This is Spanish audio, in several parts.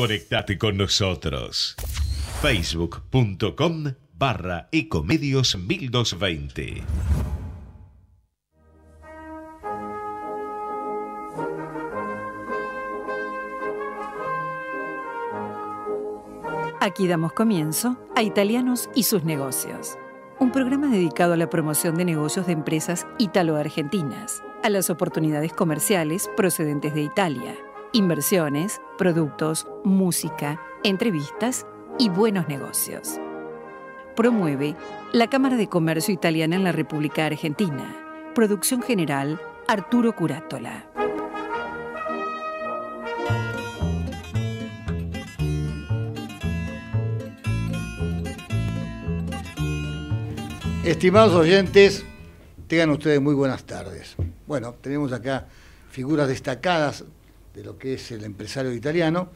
Conectate con nosotros. Facebook.com barra Ecomedios 1220. Aquí damos comienzo a Italianos y sus negocios, un programa dedicado a la promoción de negocios de empresas italo-argentinas, a las oportunidades comerciales procedentes de Italia, inversiones, productos, música, entrevistas y buenos negocios. Promueve la Cámara de Comercio Italiana en la República Argentina. Producción general Arturo Curátola. Estimados oyentes, tengan ustedes muy buenas tardes. Bueno, tenemos acá figuras destacadas de lo que es el empresario italiano,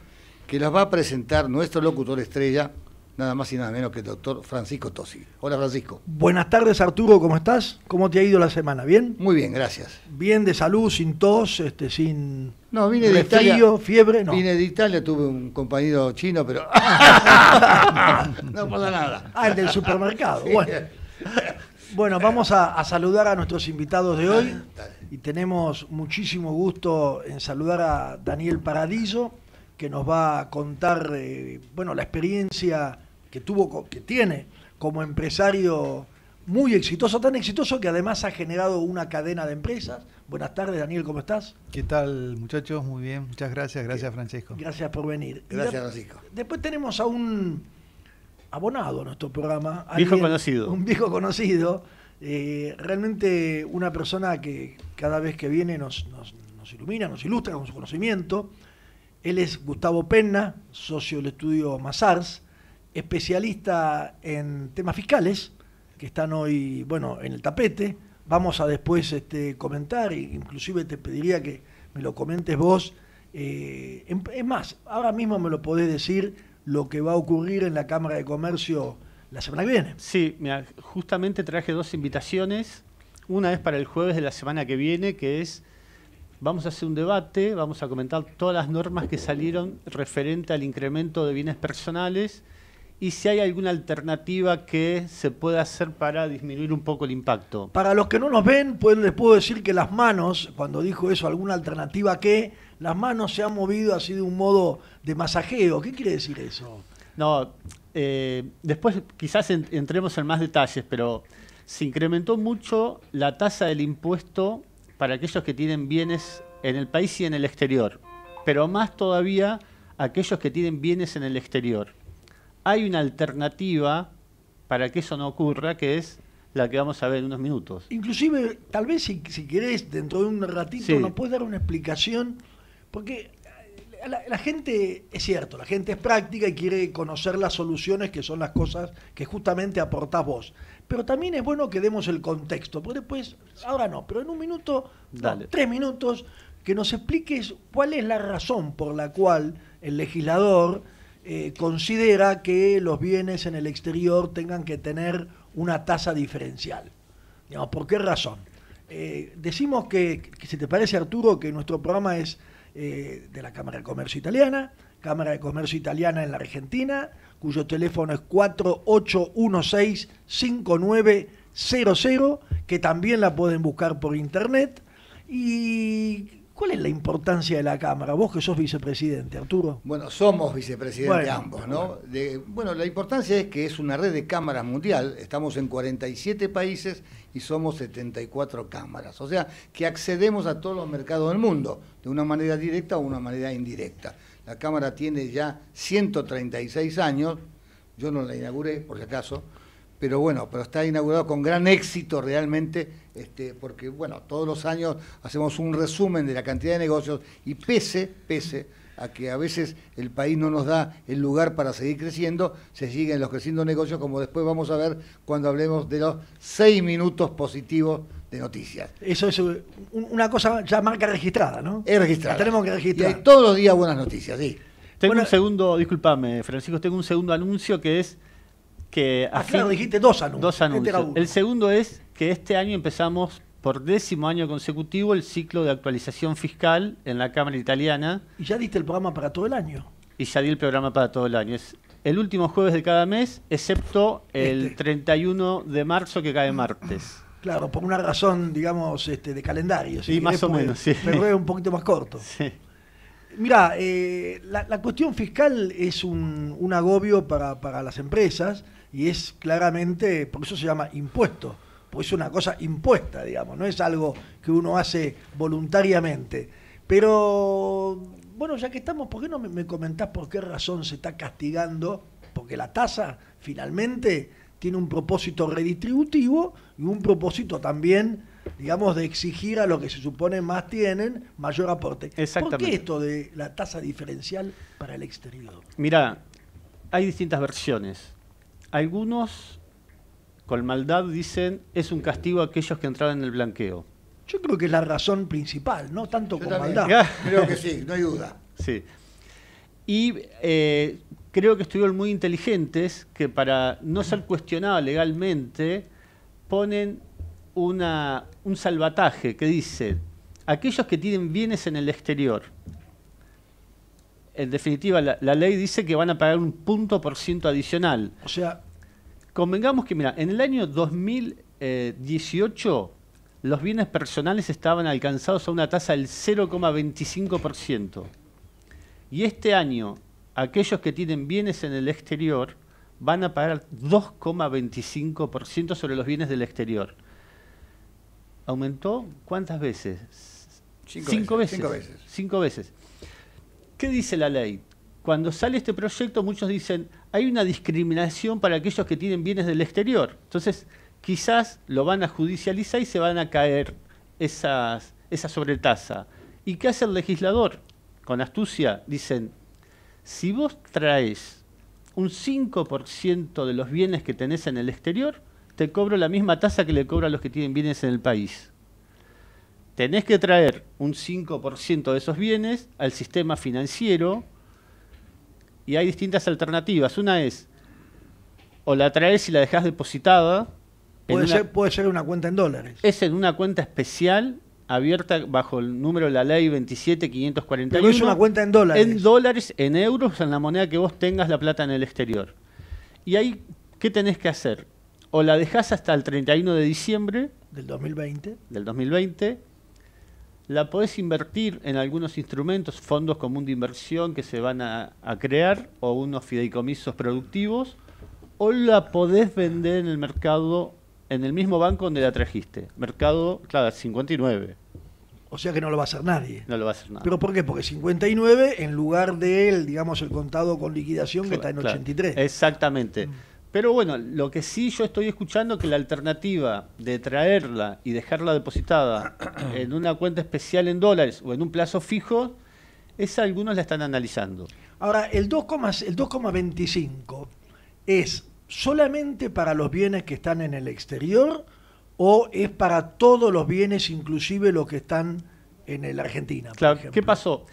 que nos va a presentar nuestro locutor estrella, nada más y nada menos que el doctor Francisco Tosi. Hola Francisco. Buenas tardes Arturo, ¿cómo estás? ¿Cómo te ha ido la semana? ¿Bien? Muy bien, gracias. Bien de salud, sin tos, este, sin no, vine de Italia, fiebre, no. Vine de Italia, tuve un compañero chino, pero no pasa nada. Ah, el del supermercado. Bueno. vamos a, saludar a nuestros invitados de hoy y tenemos muchísimo gusto en saludar a Daniel Paradillo, que nos va a contar eh, bueno, la experiencia que tuvo, que tiene como empresario muy exitoso, tan exitoso que además ha generado una cadena de empresas. Buenas tardes, Daniel, ¿cómo estás? ¿Qué tal, muchachos? Muy bien, muchas gracias, gracias, Francisco. Gracias por venir. Gracias, Francisco. Después tenemos a un abonado a nuestro programa. un viejo conocido. Un viejo conocido eh, realmente una persona que cada vez que viene nos, ilumina, nos ilustra con su conocimiento. Él es Gustavo Penna, socio del estudio Mazars, especialista en temas fiscales, que están hoy, bueno, en el tapete. Vamos a después este, comentar, e inclusive te pediría que me lo comentes vos. Eh, es más, ahora mismo me lo podés decir lo que va a ocurrir en la Cámara de Comercio la semana que viene. Sí, mira, justamente traje dos invitaciones. Una es para el jueves de la semana que viene, que es, vamos a hacer un debate, vamos a comentar todas las normas que salieron referente al incremento de bienes personales y si hay alguna alternativa que se pueda hacer para disminuir un poco el impacto. Para los que no nos ven, pues les puedo decir que las manos, cuando dijo eso, alguna alternativa que, las manos se han movido así de un modo de masajeo. ¿Qué quiere decir eso? No, eh, después quizás entremos en más detalles, pero se incrementó mucho la tasa del impuesto para aquellos que tienen bienes en el país y en el exterior, pero más todavía aquellos que tienen bienes en el exterior. Hay una alternativa para que eso no ocurra, que es la que vamos a ver en unos minutos. Inclusive, tal vez si, querés, dentro de un ratito, nos puedes dar una explicación, porque la, gente, es cierto, la gente es práctica y quiere conocer las soluciones que son las cosas que justamente aportás vos. Pero también es bueno que demos el contexto, porque después, ahora no, pero en un minuto, tres minutos, que nos expliques cuál es la razón por la cual el legislador eh, considera que los bienes en el exterior tengan que tener una tasa diferencial. ¿Por qué razón? Eh, decimos que, que, si te parece Arturo, que nuestro programa es eh, de la Cámara de Comercio Italiana, Cámara de Comercio Italiana en la Argentina, cuyo teléfono es 4816-5900, que también la pueden buscar por internet. Y ¿Cuál es la importancia de la Cámara? Vos que sos vicepresidente, Arturo. Bueno, somos vicepresidentes ambos, ¿no? bueno, la importancia es que es una red de cámaras mundial. Estamos en 47 países y somos 74 cámaras. O sea, que accedemos a todos los mercados del mundo, de una manera directa o una manera indirecta. La Cámara tiene ya 136 años. Yo no la inauguré, por si acaso pero bueno, pero está inaugurado con gran éxito realmente, este, porque bueno, todos los años hacemos un resumen de la cantidad de negocios y pese, pese a que a veces el país no nos da el lugar para seguir creciendo, se siguen los creciendo negocios, como después vamos a ver cuando hablemos de los seis minutos positivos de noticias. Eso es uh, una cosa ya marca registrada, ¿no? Es registrada. La tenemos que registrar. Y todos los días buenas noticias, sí. Tengo un segundo, disculpame Francisco, tengo un segundo anuncio que es que... Ah, dijiste dos anuncios. Este el segundo es que este año empezamos por décimo año consecutivo el ciclo de actualización fiscal en la Cámara Italiana. Y ya diste el programa para todo el año. Y ya di el programa para todo el año. Es el último jueves de cada mes, excepto el 31 este. de marzo que cae martes. Claro, por una razón, digamos, este, de calendario. sí, más o menos, Pero es un poquito más corto. Mirá, eh, la, cuestión fiscal es un, agobio para, para las empresas y es claramente, por eso se llama impuesto, porque es una cosa impuesta, digamos, no es algo que uno hace voluntariamente. Pero, bueno, ya que estamos, ¿por qué no me comentás por qué razón se está castigando? Porque la tasa finalmente tiene un propósito redistributivo y un propósito también, digamos, de exigir a los que se supone más tienen mayor aporte. Exactamente. ¿Por qué esto de la tasa diferencial para el exterior? Mira, hay distintas versiones algunos con maldad dicen es un castigo a aquellos que entraron en el blanqueo. Yo creo que es la razón principal, no tanto con maldad. creo que sí, no hay duda. Sí. Y eh, creo que estuvieron muy inteligentes que para no ser cuestionados legalmente ponen una, un salvataje que dice aquellos que tienen bienes en el exterior. En definitiva, la, la ley dice que van a pagar un punto por ciento adicional. O sea, Convengamos que, mira, en el año 2018 los bienes personales estaban alcanzados a una tasa del 0,25%. Y este año, aquellos que tienen bienes en el exterior van a pagar 2,25% sobre los bienes del exterior. ¿Aumentó cuántas veces? Cinco, veces. Cinco veces. ¿Qué dice la ley? Cuando sale este proyecto, muchos dicen, hay una discriminación para aquellos que tienen bienes del exterior. Entonces, quizás lo van a judicializar y se van a caer esa sobretasa. ¿Y qué hace el legislador? Con astucia, dicen, si vos traes un 5% de los bienes que tenés en el exterior, te cobro la misma tasa que le cobro a los que tienen bienes en el país. Tenés que traer un 5% de esos bienes al sistema financiero y hay distintas alternativas. Una es, o la traes y la dejas depositada. Puede, ser, una, puede ser una cuenta en dólares. Es en una cuenta especial abierta bajo el número de la ley 27541. Pero es una cuenta en dólares. En dólares, en euros, en la moneda que vos tengas la plata en el exterior. Y ahí, ¿qué tenés que hacer? O la dejas hasta el 31 de diciembre. Del 2020. Del 2020 la podés invertir en algunos instrumentos, fondos común de inversión que se van a, crear o unos fideicomisos productivos, o la podés vender en el mercado, en el mismo banco donde la trajiste. Mercado, claro, 59. O sea que no lo va a hacer nadie. No lo va a hacer nadie. ¿Pero por qué? Porque 59 en lugar de del, digamos, el contado con liquidación que está en 83. Exactamente. Mm. Pero bueno, lo que sí yo estoy escuchando que la alternativa de traerla y dejarla depositada en una cuenta especial en dólares o en un plazo fijo, es algunos la están analizando. Ahora, el 2,25 el es solamente para los bienes que están en el exterior o es para todos los bienes, inclusive los que están en la Argentina. Claro, ¿qué pasó?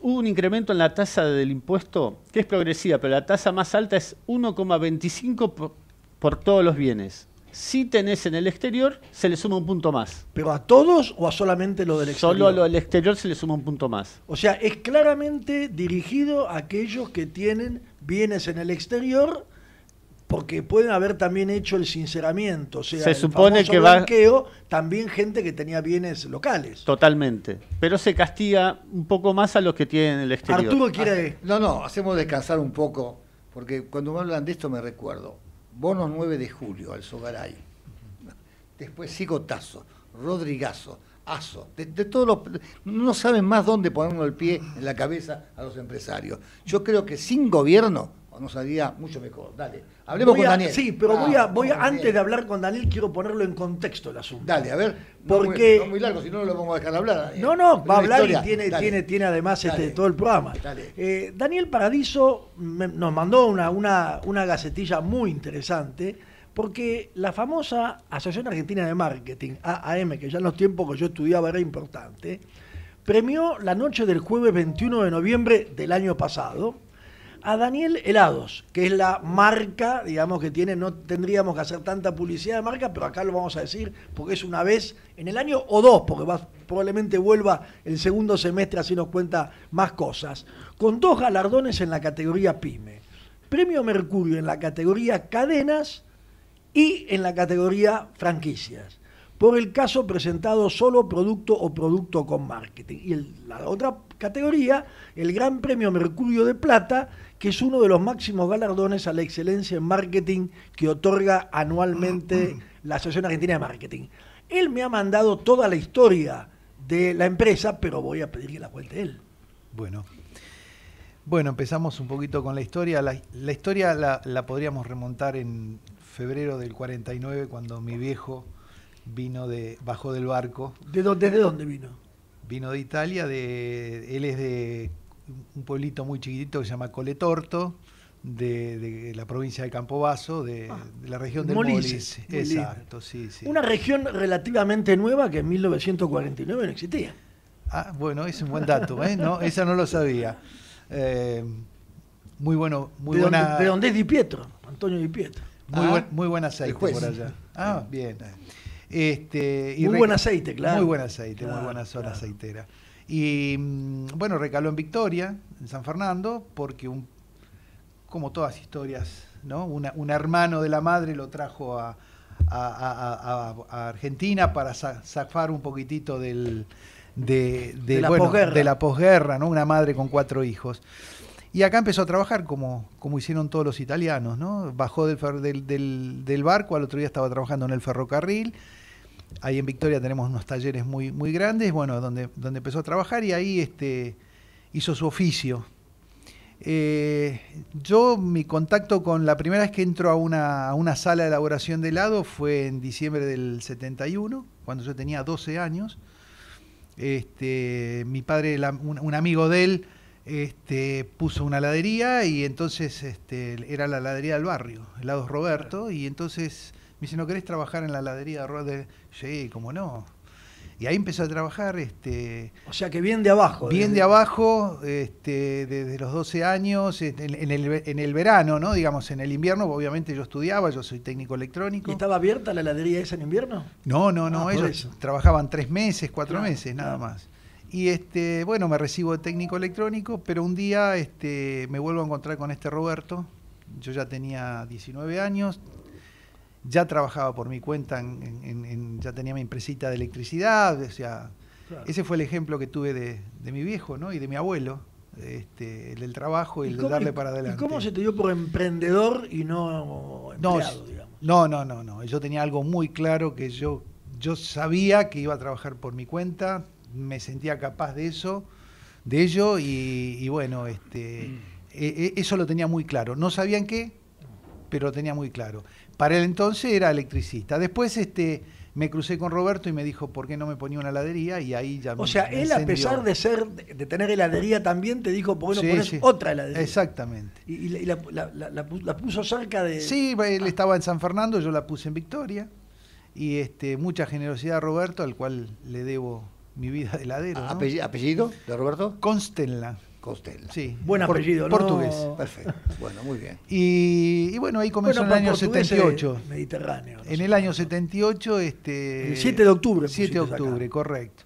hubo un incremento en la tasa del impuesto, que es progresiva, pero la tasa más alta es 1,25 por, todos los bienes. Si tenés en el exterior, se le suma un punto más. ¿Pero a todos o a solamente lo del exterior? Solo a lo del exterior se le suma un punto más. O sea, es claramente dirigido a aquellos que tienen bienes en el exterior porque pueden haber también hecho el sinceramiento, o sea, se supone que también gente que tenía bienes locales. Totalmente, pero se castiga un poco más a los que tienen el exterior. Arturo quiere... Ah, no, no, hacemos descansar un poco, porque cuando me hablan de esto me recuerdo, bonos 9 de julio al Sogaray, después Sigotazo, Rodrigazo, Aso, de, todos los, no saben más dónde ponernos el pie en la cabeza a los empresarios. Yo creo que sin gobierno o no sabía mucho mejor. Dale, hablemos con Daniel. Sí, pero voy a, voy antes de hablar con Daniel, quiero ponerlo en contexto el asunto. Dale, a ver, porque... Muy, no largo, si no, lo vamos a dejar hablar. No, no, va a hablar y tiene, tiene, tiene además este, todo el programa. Dale. Eh, Daniel Paradiso nos mandó una, una, una gacetilla muy interesante, porque la famosa Asociación Argentina de Marketing, AAM, que ya en los tiempos que yo estudiaba era importante, premió la noche del jueves 21 de noviembre del año pasado a Daniel Helados, que es la marca, digamos, que tiene, no tendríamos que hacer tanta publicidad de marca, pero acá lo vamos a decir porque es una vez en el año o dos, porque probablemente vuelva el segundo semestre, así nos cuenta más cosas, con dos galardones en la categoría pyme. Premio Mercurio en la categoría cadenas y en la categoría franquicias por el caso presentado solo producto o producto con marketing. Y la otra categoría, el Gran Premio Mercurio de Plata, que es uno de los máximos galardones a la excelencia en marketing que otorga anualmente la Asociación Argentina de Marketing. Él me ha mandado toda la historia de la empresa, pero voy a pedir que la cuente él. Bueno. Bueno, empezamos un poquito con la historia. La, historia la, podríamos remontar en febrero del 49, cuando mi viejo vino de, bajó del barco. ¿De dónde, ¿Desde dónde vino? Vino de Italia, de, él es de un pueblito muy chiquitito que se llama Coletorto, de, la provincia de Campobasso, de, ah, de la región de Molise. Exacto, sí, sí. Una región relativamente nueva que en 1949 no existía. Ah, bueno, es un buen dato, ¿eh? No, esa no lo sabía. Eh, muy bueno, muy ¿De buena. ¿De dónde es Di Pietro? Antonio Di Pietro. Muy, buen, ah, aceite por allá. Ah, bien. Este, muy buen aceite, claro. Muy buen aceite, muy buena zona aceitera. Y mm, bueno, recaló en Victoria, en San Fernando, porque como todas historias, ¿no? un hermano de la madre lo trajo a, Argentina para zafar un poquitito del, de, la posguerra. ¿no? Una madre con cuatro hijos. Y acá empezó a trabajar como, como hicieron todos los italianos, ¿no? Bajó del, del barco, al otro día estaba trabajando en el ferrocarril, ahí en Victoria tenemos unos talleres muy, muy grandes, bueno, donde, donde empezó a trabajar y ahí este, hizo su oficio. Eh, yo, mi contacto con la primera vez que entro a una, una, sala de elaboración de helado fue en diciembre del 71, cuando yo tenía 12 años. Este, mi padre, un, amigo de él, este, puso una ladería y entonces este, era la ladería del barrio, Helados Roberto, y entonces me dice, ¿no querés trabajar en la ladería de Sí, cómo no. Y ahí empecé a trabajar. Este, o sea que bien de abajo. Bien de abajo, este, desde los 12 años, en, el, verano, ¿no? Digamos, en el invierno, obviamente yo estudiaba, yo soy técnico electrónico. ¿Y estaba abierta la ladería esa en invierno? No, no, no, ah, ellos trabajaban tres meses, cuatro meses, nada más. Y este, bueno, me recibo de técnico electrónico, pero un día este, me vuelvo a encontrar con este Roberto. Yo ya tenía 19 años, ya trabajaba por mi cuenta, ya tenía mi empresita de electricidad, o sea, ese fue el ejemplo que tuve de, mi viejo ¿no? y de mi abuelo, este, el del trabajo y, el de darle para adelante. ¿Y cómo se te dio por emprendedor y no empleado, no, No, no, no, yo tenía algo muy claro que yo, yo sabía que iba a trabajar por mi cuenta, me sentía capaz de eso, de ello y, bueno, este, e, e, eso lo tenía muy claro. No sabían qué, pero lo tenía muy claro. Para el entonces era electricista. Después este, me crucé con Roberto y me dijo, ¿por qué no me ponía una heladería? Y ahí ya me O sea, él a pesar de ser de tener heladería también, te dijo, ¿por qué no pones otra heladería? Exactamente. Y, la, puso cerca de... Sí, él ah. estaba en San Fernando, yo la puse en Victoria. Y este, mucha generosidad a Roberto, al cual le debo mi vida de heladero. Ah, ¿Apellido de Roberto? Constenla. Costel, Sí, buen apellido, ¿no? Portugués. Perfecto. Bueno, muy bien. Y, bueno, ahí comenzó en el año 78. Mediterráneo. en el año 78, este. El 7 de octubre. 7 de octubre, correcto.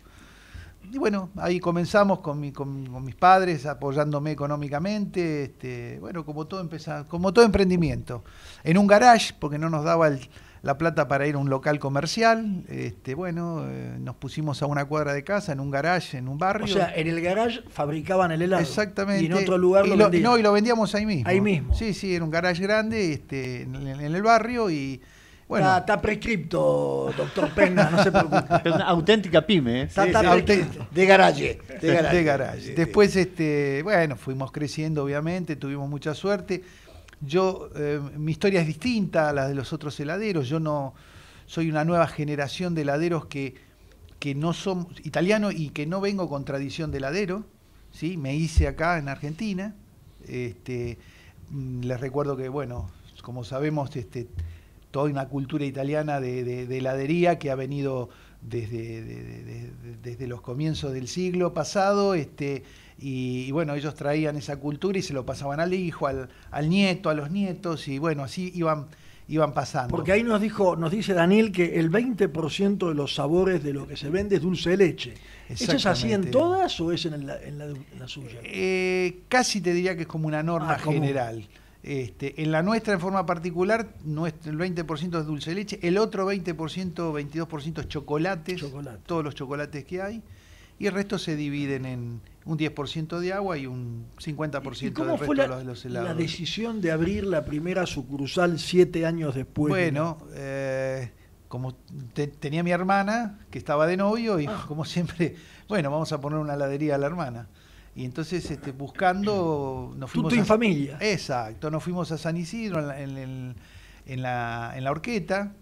Y bueno, ahí comenzamos con, mis padres apoyándome económicamente, este, bueno, como todo como todo emprendimiento. En un garage, porque no nos daba el, la plata para ir a un local comercial. Este, bueno, eh, nos pusimos a una cuadra de casa, en un garage, en un barrio. O sea, en el garage fabricaban el helado. Exactamente. Y en otro lugar y lo, No, y lo vendíamos ahí mismo. Ahí mismo. Sí, sí, en un garage grande este, en, el barrio y. Bueno. Está, prescripto, doctor Pena, no se preocupe. una auténtica pyme, ¿eh? Está, de, garage. de garage. Después, este, bueno, fuimos creciendo, obviamente, tuvimos mucha suerte. Yo, eh, mi historia es distinta a la de los otros heladeros. Yo no soy una nueva generación de heladeros que, que no son italianos y que no vengo con tradición de heladero. ¿sí? Me hice acá en Argentina. Este, mm, les recuerdo que, bueno, como sabemos, este, toda una cultura italiana de, de heladería que ha venido desde, desde los comienzos del siglo pasado, este, y, bueno, ellos traían esa cultura y se lo pasaban al hijo, al, nieto, a los nietos, y bueno, así iban iban pasando. Porque ahí nos dijo, nos dice Daniel que el 20% de los sabores de lo que se vende es dulce de leche. ¿Eso es así en todas o es en la, suya? Eh, casi te diría que es como una norma ah, general. Este, en la nuestra, en forma particular, nuestro, el 20% es dulce de leche, el otro 20%, 22% es chocolates, Chocolate. todos los chocolates que hay, y el resto se dividen en un 10% de agua y un 50% resto la, de los helados. la decisión de abrir la primera sucursal siete años después? Bueno, eh, como tenía mi hermana, que estaba de novio, y ah. como siempre, bueno, vamos a poner una heladería a la hermana. Y entonces este, buscando, nos fuimos... en familia. Exacto, nos fuimos a San Isidro en la, en, orqueta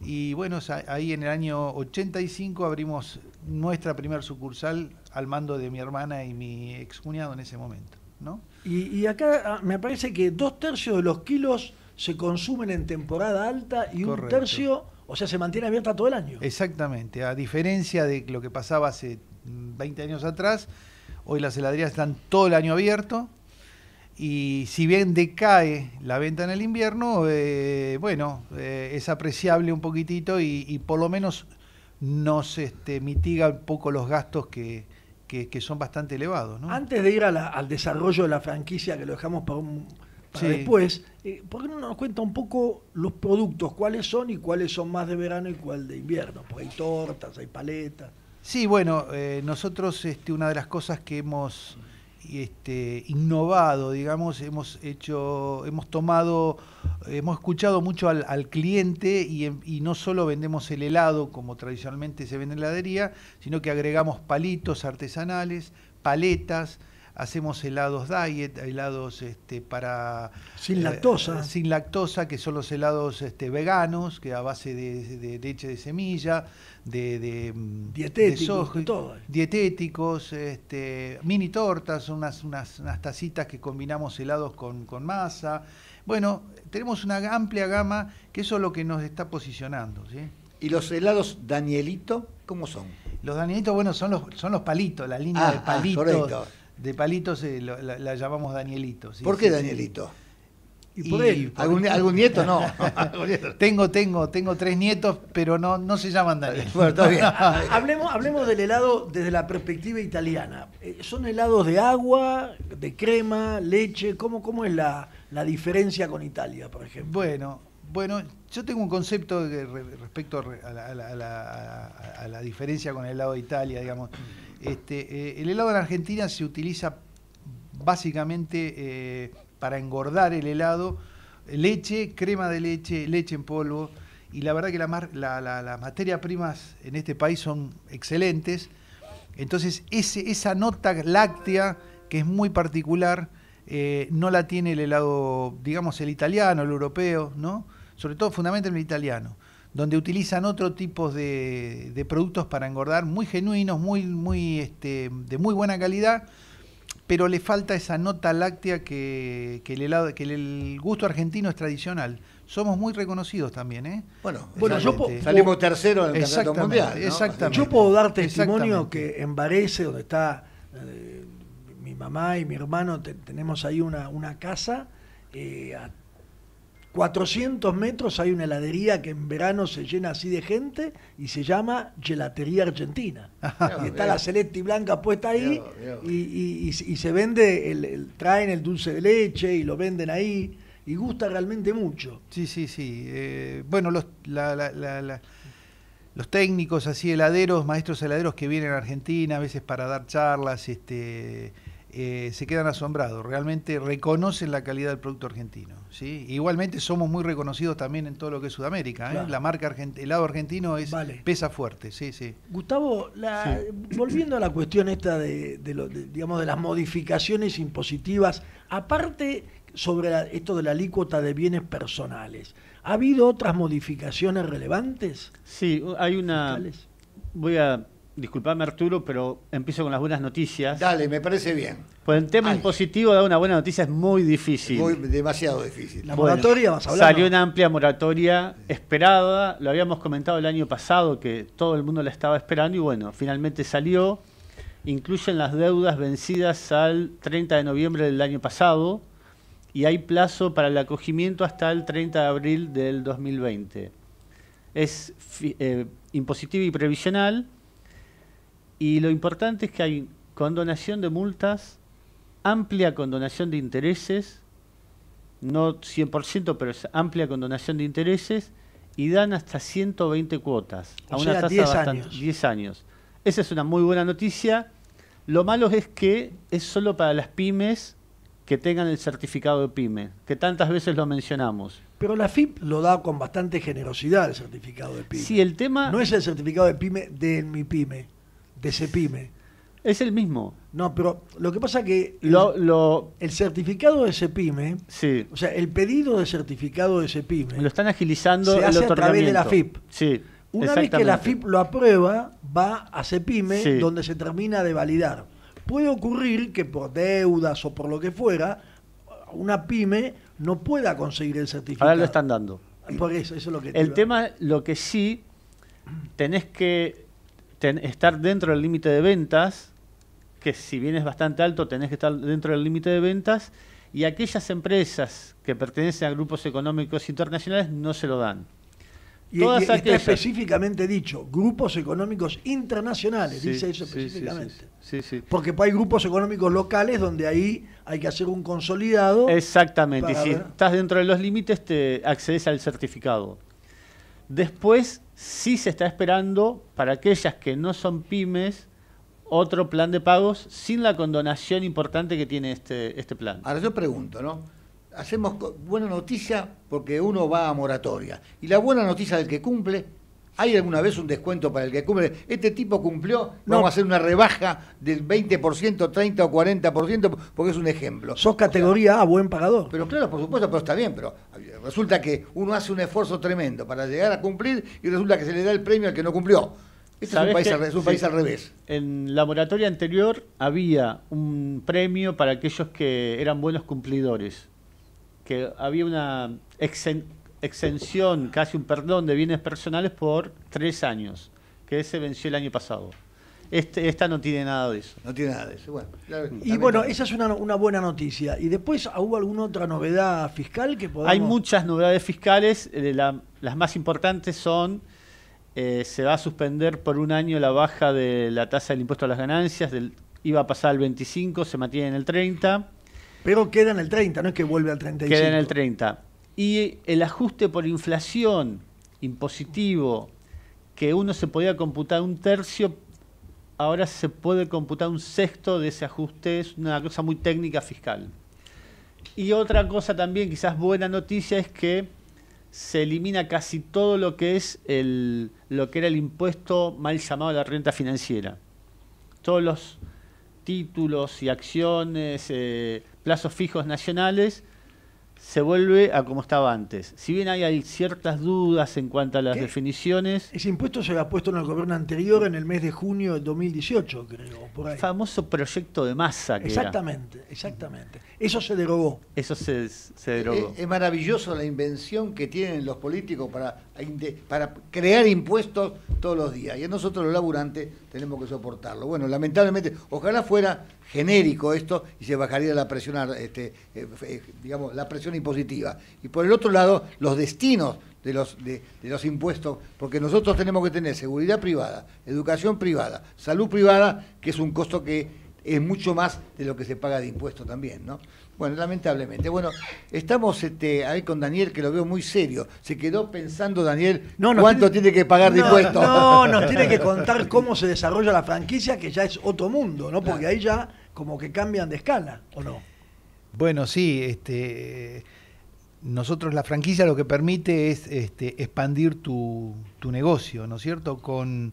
y bueno, ahí en el año 85 abrimos nuestra primer sucursal al mando de mi hermana y mi excuñado en ese momento. ¿no? Y, acá ah, me parece que dos tercios de los kilos se consumen en temporada alta y un tercio, o sea, se mantiene abierta todo el año. Exactamente, a diferencia de lo que pasaba hace 20 mm, años atrás, Hoy las heladerías están todo el año abierto. Y si bien decae la venta en el invierno, eh, bueno, eh, es apreciable un poquitito y, por lo menos nos este, mitiga un poco los gastos que, son bastante elevados. Antes de ir al desarrollo de la franquicia, que lo dejamos para, un, después, eh, ¿por qué no nos cuenta un poco los productos? ¿Cuáles son y cuáles son más de verano y cuáles de invierno? Porque hay tortas, hay paletas. Sí, bueno, eh, nosotros este, una de las cosas que hemos este, innovado, digamos, hemos hecho, hemos tomado, hemos escuchado mucho al, cliente y, no solo vendemos el helado como tradicionalmente se vende en heladería, sino que agregamos palitos artesanales, paletas, hacemos helados diet, helados este, para... Sin eh, lactosa. sin lactosa, que son los helados este, veganos, que a base de, leche de semilla, de... Mm, dietéticos, soja, Dietéticos, este, mini tortas, unas, unas, unas, tacitas que combinamos helados con, masa. Bueno, tenemos una amplia gama, que eso es lo que nos está posicionando, ¿Y los helados Danielito, cómo son? Los Danielitos, bueno, son los, son los palitos, la línea ah, de ah, palitos de palitos eh, la, llamamos Danielito. ¿Por qué Danielito? ¿Algún, nieto? No. tengo, tengo, tengo tres nietos, pero no, no se llaman Daniel. Bueno, está hablemos, hablemos del helado desde la perspectiva italiana. Eh, ¿Son helados de agua, de crema, leche? ¿Cómo, cómo es la, diferencia con Italia, por ejemplo? Bueno, bueno, yo tengo un concepto respecto a la, a la, diferencia con el helado de Italia, digamos. Este, eh, el helado en Argentina se utiliza básicamente eh, para engordar el helado, leche, crema de leche, leche en polvo, y la verdad que las materias primas en este país son excelentes. Entonces, esa nota láctea, que es muy particular, eh, no la tiene el helado, digamos, el italiano, el europeo, ¿no? Sobre todo, fundamentalmente el italiano donde utilizan otro tipo de, productos para engordar, muy genuinos, muy, muy, este, de muy buena calidad, pero le falta esa nota láctea que, que el, helado, que el gusto argentino es tradicional. Somos muy reconocidos también, ¿eh? Bueno, yo salimos tercero en el Campeonato Mundial. Exactamente. Yo puedo dar testimonio que en Varese, donde está eh, mi mamá y mi hermano, tenemos ahí una, casa eh, a 400 metros hay una heladería que en verano se llena así de gente y se llama Gelatería Argentina. y está la celeste y blanca puesta ahí y, se vende, el, traen el dulce de leche y lo venden ahí y gusta realmente mucho. Sí, sí, sí. Eh, bueno, los, los técnicos así, heladeros, maestros heladeros que vienen a Argentina a veces para dar charlas, este eh, se quedan asombrados, realmente reconocen la calidad del producto argentino. ¿sí? Igualmente somos muy reconocidos también en todo lo que es Sudamérica. ¿eh? La marca el lado argentino es pesa fuerte. Sí, sí. Gustavo, volviendo a la cuestión esta de, digamos, de las modificaciones impositivas, aparte sobre esto de la alícuota de bienes personales, ¿ha habido otras modificaciones relevantes? Sí, hay una... Voy a disculpame Arturo, pero empiezo con las buenas noticias. Dale, me parece bien. Pues el tema impositivo, da una buena noticia es muy difícil. demasiado difícil. La moratoria, vas a hablar. Salió una amplia moratoria esperada, lo habíamos comentado el año pasado que todo el mundo la estaba esperando y bueno, finalmente salió. Incluyen las deudas vencidas al 30 de noviembre del año pasado y hay plazo para el acogimiento hasta el 30 de abril del 2020. Es eh, impositivo y previsional y lo importante es que hay condonación de multas, amplia condonación de intereses, no 100%, pero es amplia condonación de intereses, y dan hasta 120 cuotas, a una tasa 10 años. 10 años. Esa es una muy buena noticia. Lo malo es que es solo para las pymes que tengan el certificado de pyme, que tantas veces lo mencionamos. Pero la FIP lo da con bastante generosidad el certificado de pyme. el tema... No es el certificado de pyme de mi pyme de Cepime. Es el mismo. No, pero lo que pasa es que lo, el, certificado de Cepime, sí. o sea, el pedido de certificado de Cepime, lo están agilizando se hace a través de la FIP. Sí. Una vez que la FIP lo aprueba, va a Cepime, donde se termina de validar. Puede ocurrir que por deudas o por lo que fuera, una pyme no pueda conseguir el certificado. Ahora lo están dando. Por eso, eso es lo que. El tema, lo que sí, tenés que estar dentro del límite de ventas, que si bien es bastante alto, tenés que estar dentro del límite de ventas, y aquellas empresas que pertenecen a grupos económicos internacionales no se lo dan. Y, específicamente dicho, grupos económicos internacionales, dice eso específicamente. Porque hay grupos económicos locales donde ahí hay que hacer un consolidado. Exactamente, y si estás dentro de los límites te accedes al certificado. Después sí se está esperando para aquellas que no son pymes otro plan de pagos sin la condonación importante que tiene este, este plan. Ahora yo pregunto, ¿no? Hacemos buena noticia porque uno va a moratoria. Y la buena noticia del que cumple ¿Hay alguna vez un descuento para el que cumple? Este tipo cumplió, vamos a hacer una rebaja del 20%, 30 o 40%, porque es un ejemplo. Sos categoría A, buen pagador. Pero claro, por supuesto, pero está bien, pero resulta que uno hace un esfuerzo tremendo para llegar a cumplir y resulta que se le da el premio al que no cumplió. Este es un, país, al, país, al, revés. En la moratoria anterior había un premio para aquellos que eran buenos cumplidores, que había una exen, exención, casi un perdón de bienes personales por tres años, que se venció el año pasado. Este, esta no tiene nada de eso. No tiene nada de eso. Bueno, y bueno, esa es una, buena noticia. ¿Y después hubo alguna otra novedad fiscal que podamos...? Hay muchas novedades fiscales. Eh, las más importantes son... Eh, se va a suspender por un año la baja de la tasa del impuesto a las ganancias. Del, iba a pasar al 25, se mantiene en el 30. Pero queda en el 30, no es que vuelve al 35. Queda en el 30 y el ajuste por inflación impositivo que uno se podía computar un tercio, ahora se puede computar un sexto de ese ajuste, es una cosa muy técnica fiscal. Y otra cosa también, quizás buena noticia, es que se elimina casi todo lo que es el, lo que era el impuesto mal llamado la renta financiera. Todos los títulos y acciones, eh, plazos fijos nacionales, se vuelve a como estaba antes. Si bien hay, ciertas dudas en cuanto a las definiciones. Ese impuesto se había puesto en el gobierno anterior en el mes de junio de 2018, creo, por El famoso proyecto de masa. Que exactamente, exactamente. Eso se derogó. Eso se, se derogó. Es, maravilloso la invención que tienen los políticos para, para crear impuestos todos los días. Y nosotros los laburantes tenemos que soportarlo. Bueno, lamentablemente, ojalá fuera genérico esto y se bajaría la presión, este, eh, eh, digamos, la presión impositiva. Y por el otro lado, los destinos de los, de, los impuestos, porque nosotros tenemos que tener seguridad privada, educación privada, salud privada, que es un costo que es mucho más de lo que se paga de impuesto también, ¿no? Bueno, lamentablemente. Bueno, estamos este, ahí con Daniel, que lo veo muy serio. Se quedó pensando, Daniel, cuánto tiene, que pagar de impuesto. No, nos tiene que contar cómo se desarrolla la franquicia, que ya es otro mundo, ¿no? Porque ahí ya como que cambian de escala, ¿o no? Bueno, sí, este, nosotros la franquicia lo que permite es este, expandir tu, tu negocio, ¿no es cierto? Con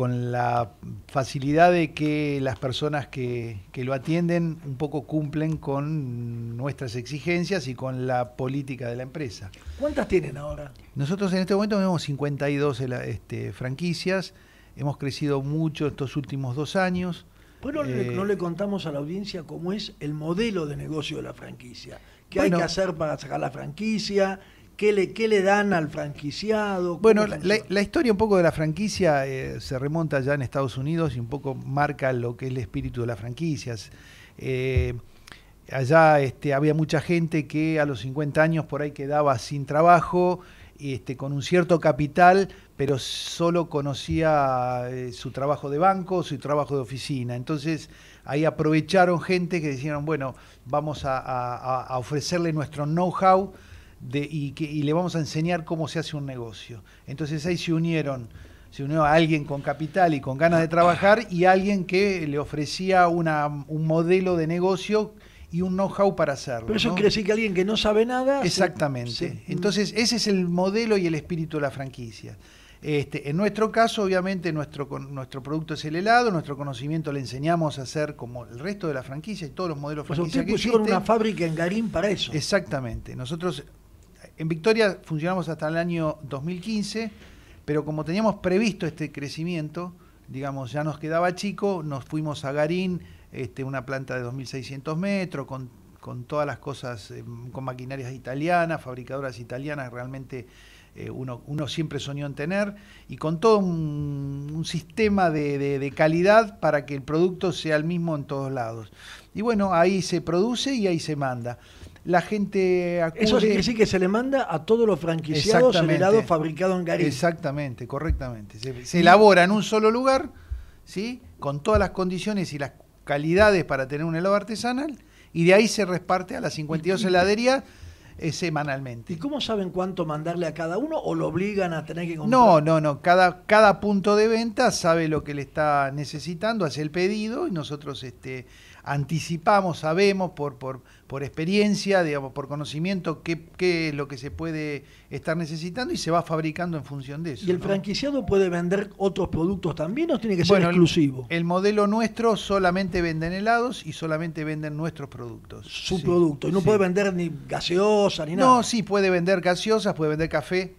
con la facilidad de que las personas que, lo atienden un poco cumplen con nuestras exigencias y con la política de la empresa. ¿Cuántas tienen ahora? Nosotros en este momento tenemos 52 eh, este, franquicias, hemos crecido mucho estos últimos dos años. Bueno, eh, no le contamos a la audiencia cómo es el modelo de negocio de la franquicia, qué hay que hacer para sacar la franquicia, ¿Qué le, dan al franquiciado? Bueno, la, historia un poco de la franquicia eh, se remonta ya en Estados Unidos y un poco marca lo que es el espíritu de las franquicias. Eh, allá este, había mucha gente que a los 50 años por ahí quedaba sin trabajo, este, con un cierto capital, pero solo conocía eh, su trabajo de banco, su trabajo de oficina. Entonces ahí aprovecharon gente que dijeron, bueno, vamos a ofrecerle nuestro know-how y, que, le vamos a enseñar cómo se hace un negocio. Entonces ahí se unieron se unió a alguien con capital y con ganas de trabajar y alguien que le ofrecía un modelo de negocio y un know-how para hacerlo. Pero eso quiere decir que alguien que no sabe nada. Exactamente. Entonces, ese es el modelo y el espíritu de la franquicia. Este, en nuestro caso, obviamente, nuestro, nuestro producto es el helado, nuestro conocimiento le enseñamos a hacer como el resto de la franquicia y todos los modelos franquicia usted que una fábrica en Garín para eso. Exactamente. Nosotros en Victoria funcionamos hasta el año 2015, pero como teníamos previsto este crecimiento, digamos, ya nos quedaba chico, nos fuimos a Garín, este, una planta de 2.600 metros, con, todas las cosas, eh, con maquinarias italianas, fabricadoras italianas, realmente eh, uno, siempre soñó en tener, y con todo un, sistema de, calidad para que el producto sea el mismo en todos lados. Y bueno, ahí se produce y ahí se manda la gente acude. Eso quiere decir que se le manda a todos los franquiciados el helado fabricado en Garín. Exactamente, correctamente. Se, elabora en un solo lugar, ¿sí? con todas las condiciones y las calidades para tener un helado artesanal, y de ahí se reparte a las 52 heladerías eh, semanalmente. ¿Y cómo saben cuánto mandarle a cada uno o lo obligan a tener que comprar? No, no, no. Cada, cada punto de venta sabe lo que le está necesitando, hace el pedido y nosotros este, anticipamos, sabemos por, por, por experiencia, digamos, por conocimiento, qué, qué, es lo que se puede estar necesitando y se va fabricando en función de eso. ¿Y el franquiciado puede vender otros productos también o tiene que ser exclusivo? El, modelo nuestro solamente venden helados y solamente venden nuestros productos. Su producto, y no puede vender ni gaseosa ni nada. No, sí, puede vender gaseosas, puede vender café,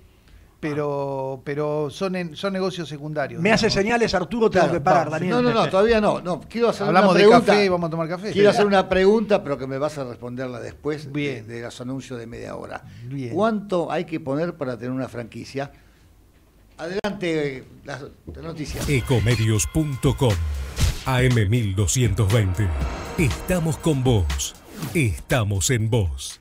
pero, pero son, son negocios secundarios. Me hace señales, Arturo, tengo que parar, Daniel. No, no, no, todavía no. Quiero hacer Hablamos una pregunta. de café y vamos a tomar café. Quiero hacer una pregunta, pero que me vas a responderla después De, los anuncios de media hora. ¿Cuánto hay que poner para tener una franquicia? Adelante, las noticias. Ecomedios.com AM1220. Estamos con vos. Estamos en vos.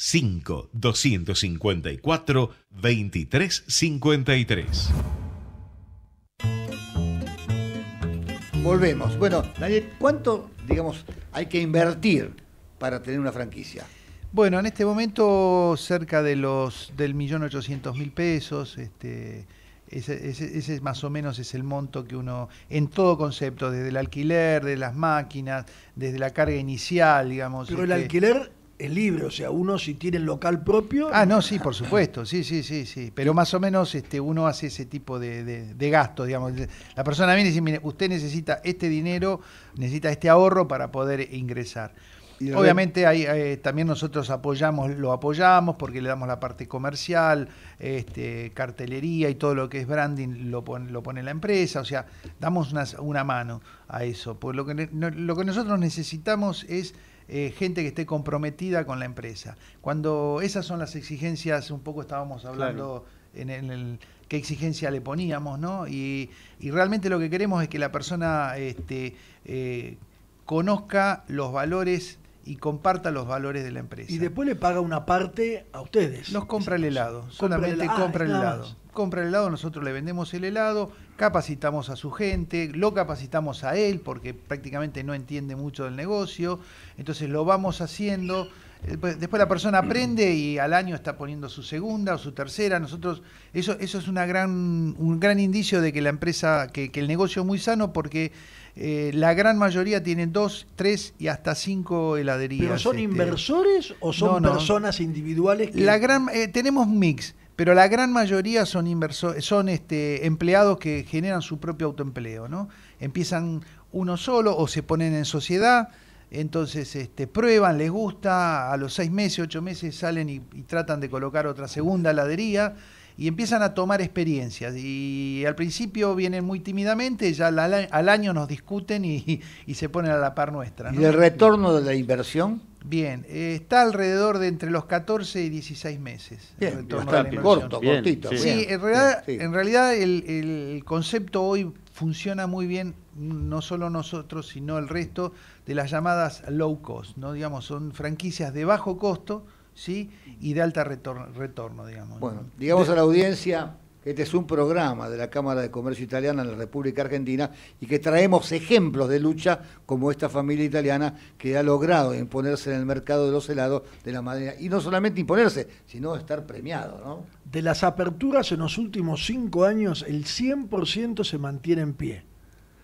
5 254 2353. Volvemos. Bueno, Daniel, ¿cuánto, digamos, hay que invertir para tener una franquicia? Bueno, en este momento cerca de los del millón ochocientos mil pesos, este, ese, es más o menos es el monto que uno, en todo concepto, desde el alquiler, de las máquinas, desde la carga inicial, digamos. Pero el este, alquiler es libre, o sea, uno si tiene el local propio. Ah, no, sí, por supuesto, sí, sí, sí, sí. Pero más o menos este, uno hace ese tipo de, gastos, digamos. La persona viene y dice, mire, usted necesita este dinero, necesita este ahorro para poder ingresar. Obviamente hay, eh, también nosotros apoyamos, lo apoyamos porque le damos la parte comercial, este, cartelería y todo lo que es branding lo, lo pone la empresa, o sea, damos una, mano a eso. lo que, lo que nosotros necesitamos es eh, gente que esté comprometida con la empresa. Cuando esas son las exigencias, un poco estábamos hablando en, el, qué exigencia le poníamos, ¿no? Y, realmente lo que queremos es que la persona este, eh, conozca los valores y comparta los valores de la empresa. Y después le paga una parte a ustedes. Nos compra el helado, solamente compra el ah, helado compra el helado, nosotros le vendemos el helado, capacitamos a su gente, lo capacitamos a él porque prácticamente no entiende mucho del negocio, entonces lo vamos haciendo. Eh, pues, después la persona aprende y al año está poniendo su segunda o su tercera. Nosotros, eso, eso es una gran, un gran indicio de que la empresa, que, el negocio es muy sano porque eh, la gran mayoría tienen dos, tres y hasta cinco heladerías. ¿Pero son este, inversores o son personas individuales? La gran, eh, tenemos mix pero la gran mayoría son, son este, empleados que generan su propio autoempleo, ¿no? Empiezan uno solo o se ponen en sociedad, entonces este, prueban, les gusta, a los seis meses, ocho meses salen y, y tratan de colocar otra segunda heladería y empiezan a tomar experiencias. Y al principio vienen muy tímidamente, ya al año nos discuten y, se ponen a la par nuestra. ¿Y el retorno de la inversión? Bien, eh, está alrededor de entre los 14 y 16 meses. Bien, corto, cortito. Sí, en realidad, el, el concepto hoy funciona muy bien no solo nosotros, sino el resto de las llamadas low cost, ¿no? Digamos, son franquicias de bajo costo ¿sí? y de alta retorno, digamos. Bueno, digamos a la audiencia que este es un programa de la Cámara de Comercio Italiana en la República Argentina y que traemos ejemplos de lucha como esta familia italiana que ha logrado imponerse en el mercado de los helados de la madera y no solamente imponerse, sino estar premiado. De las aperturas en los últimos cinco años, el 100% se mantiene en pie.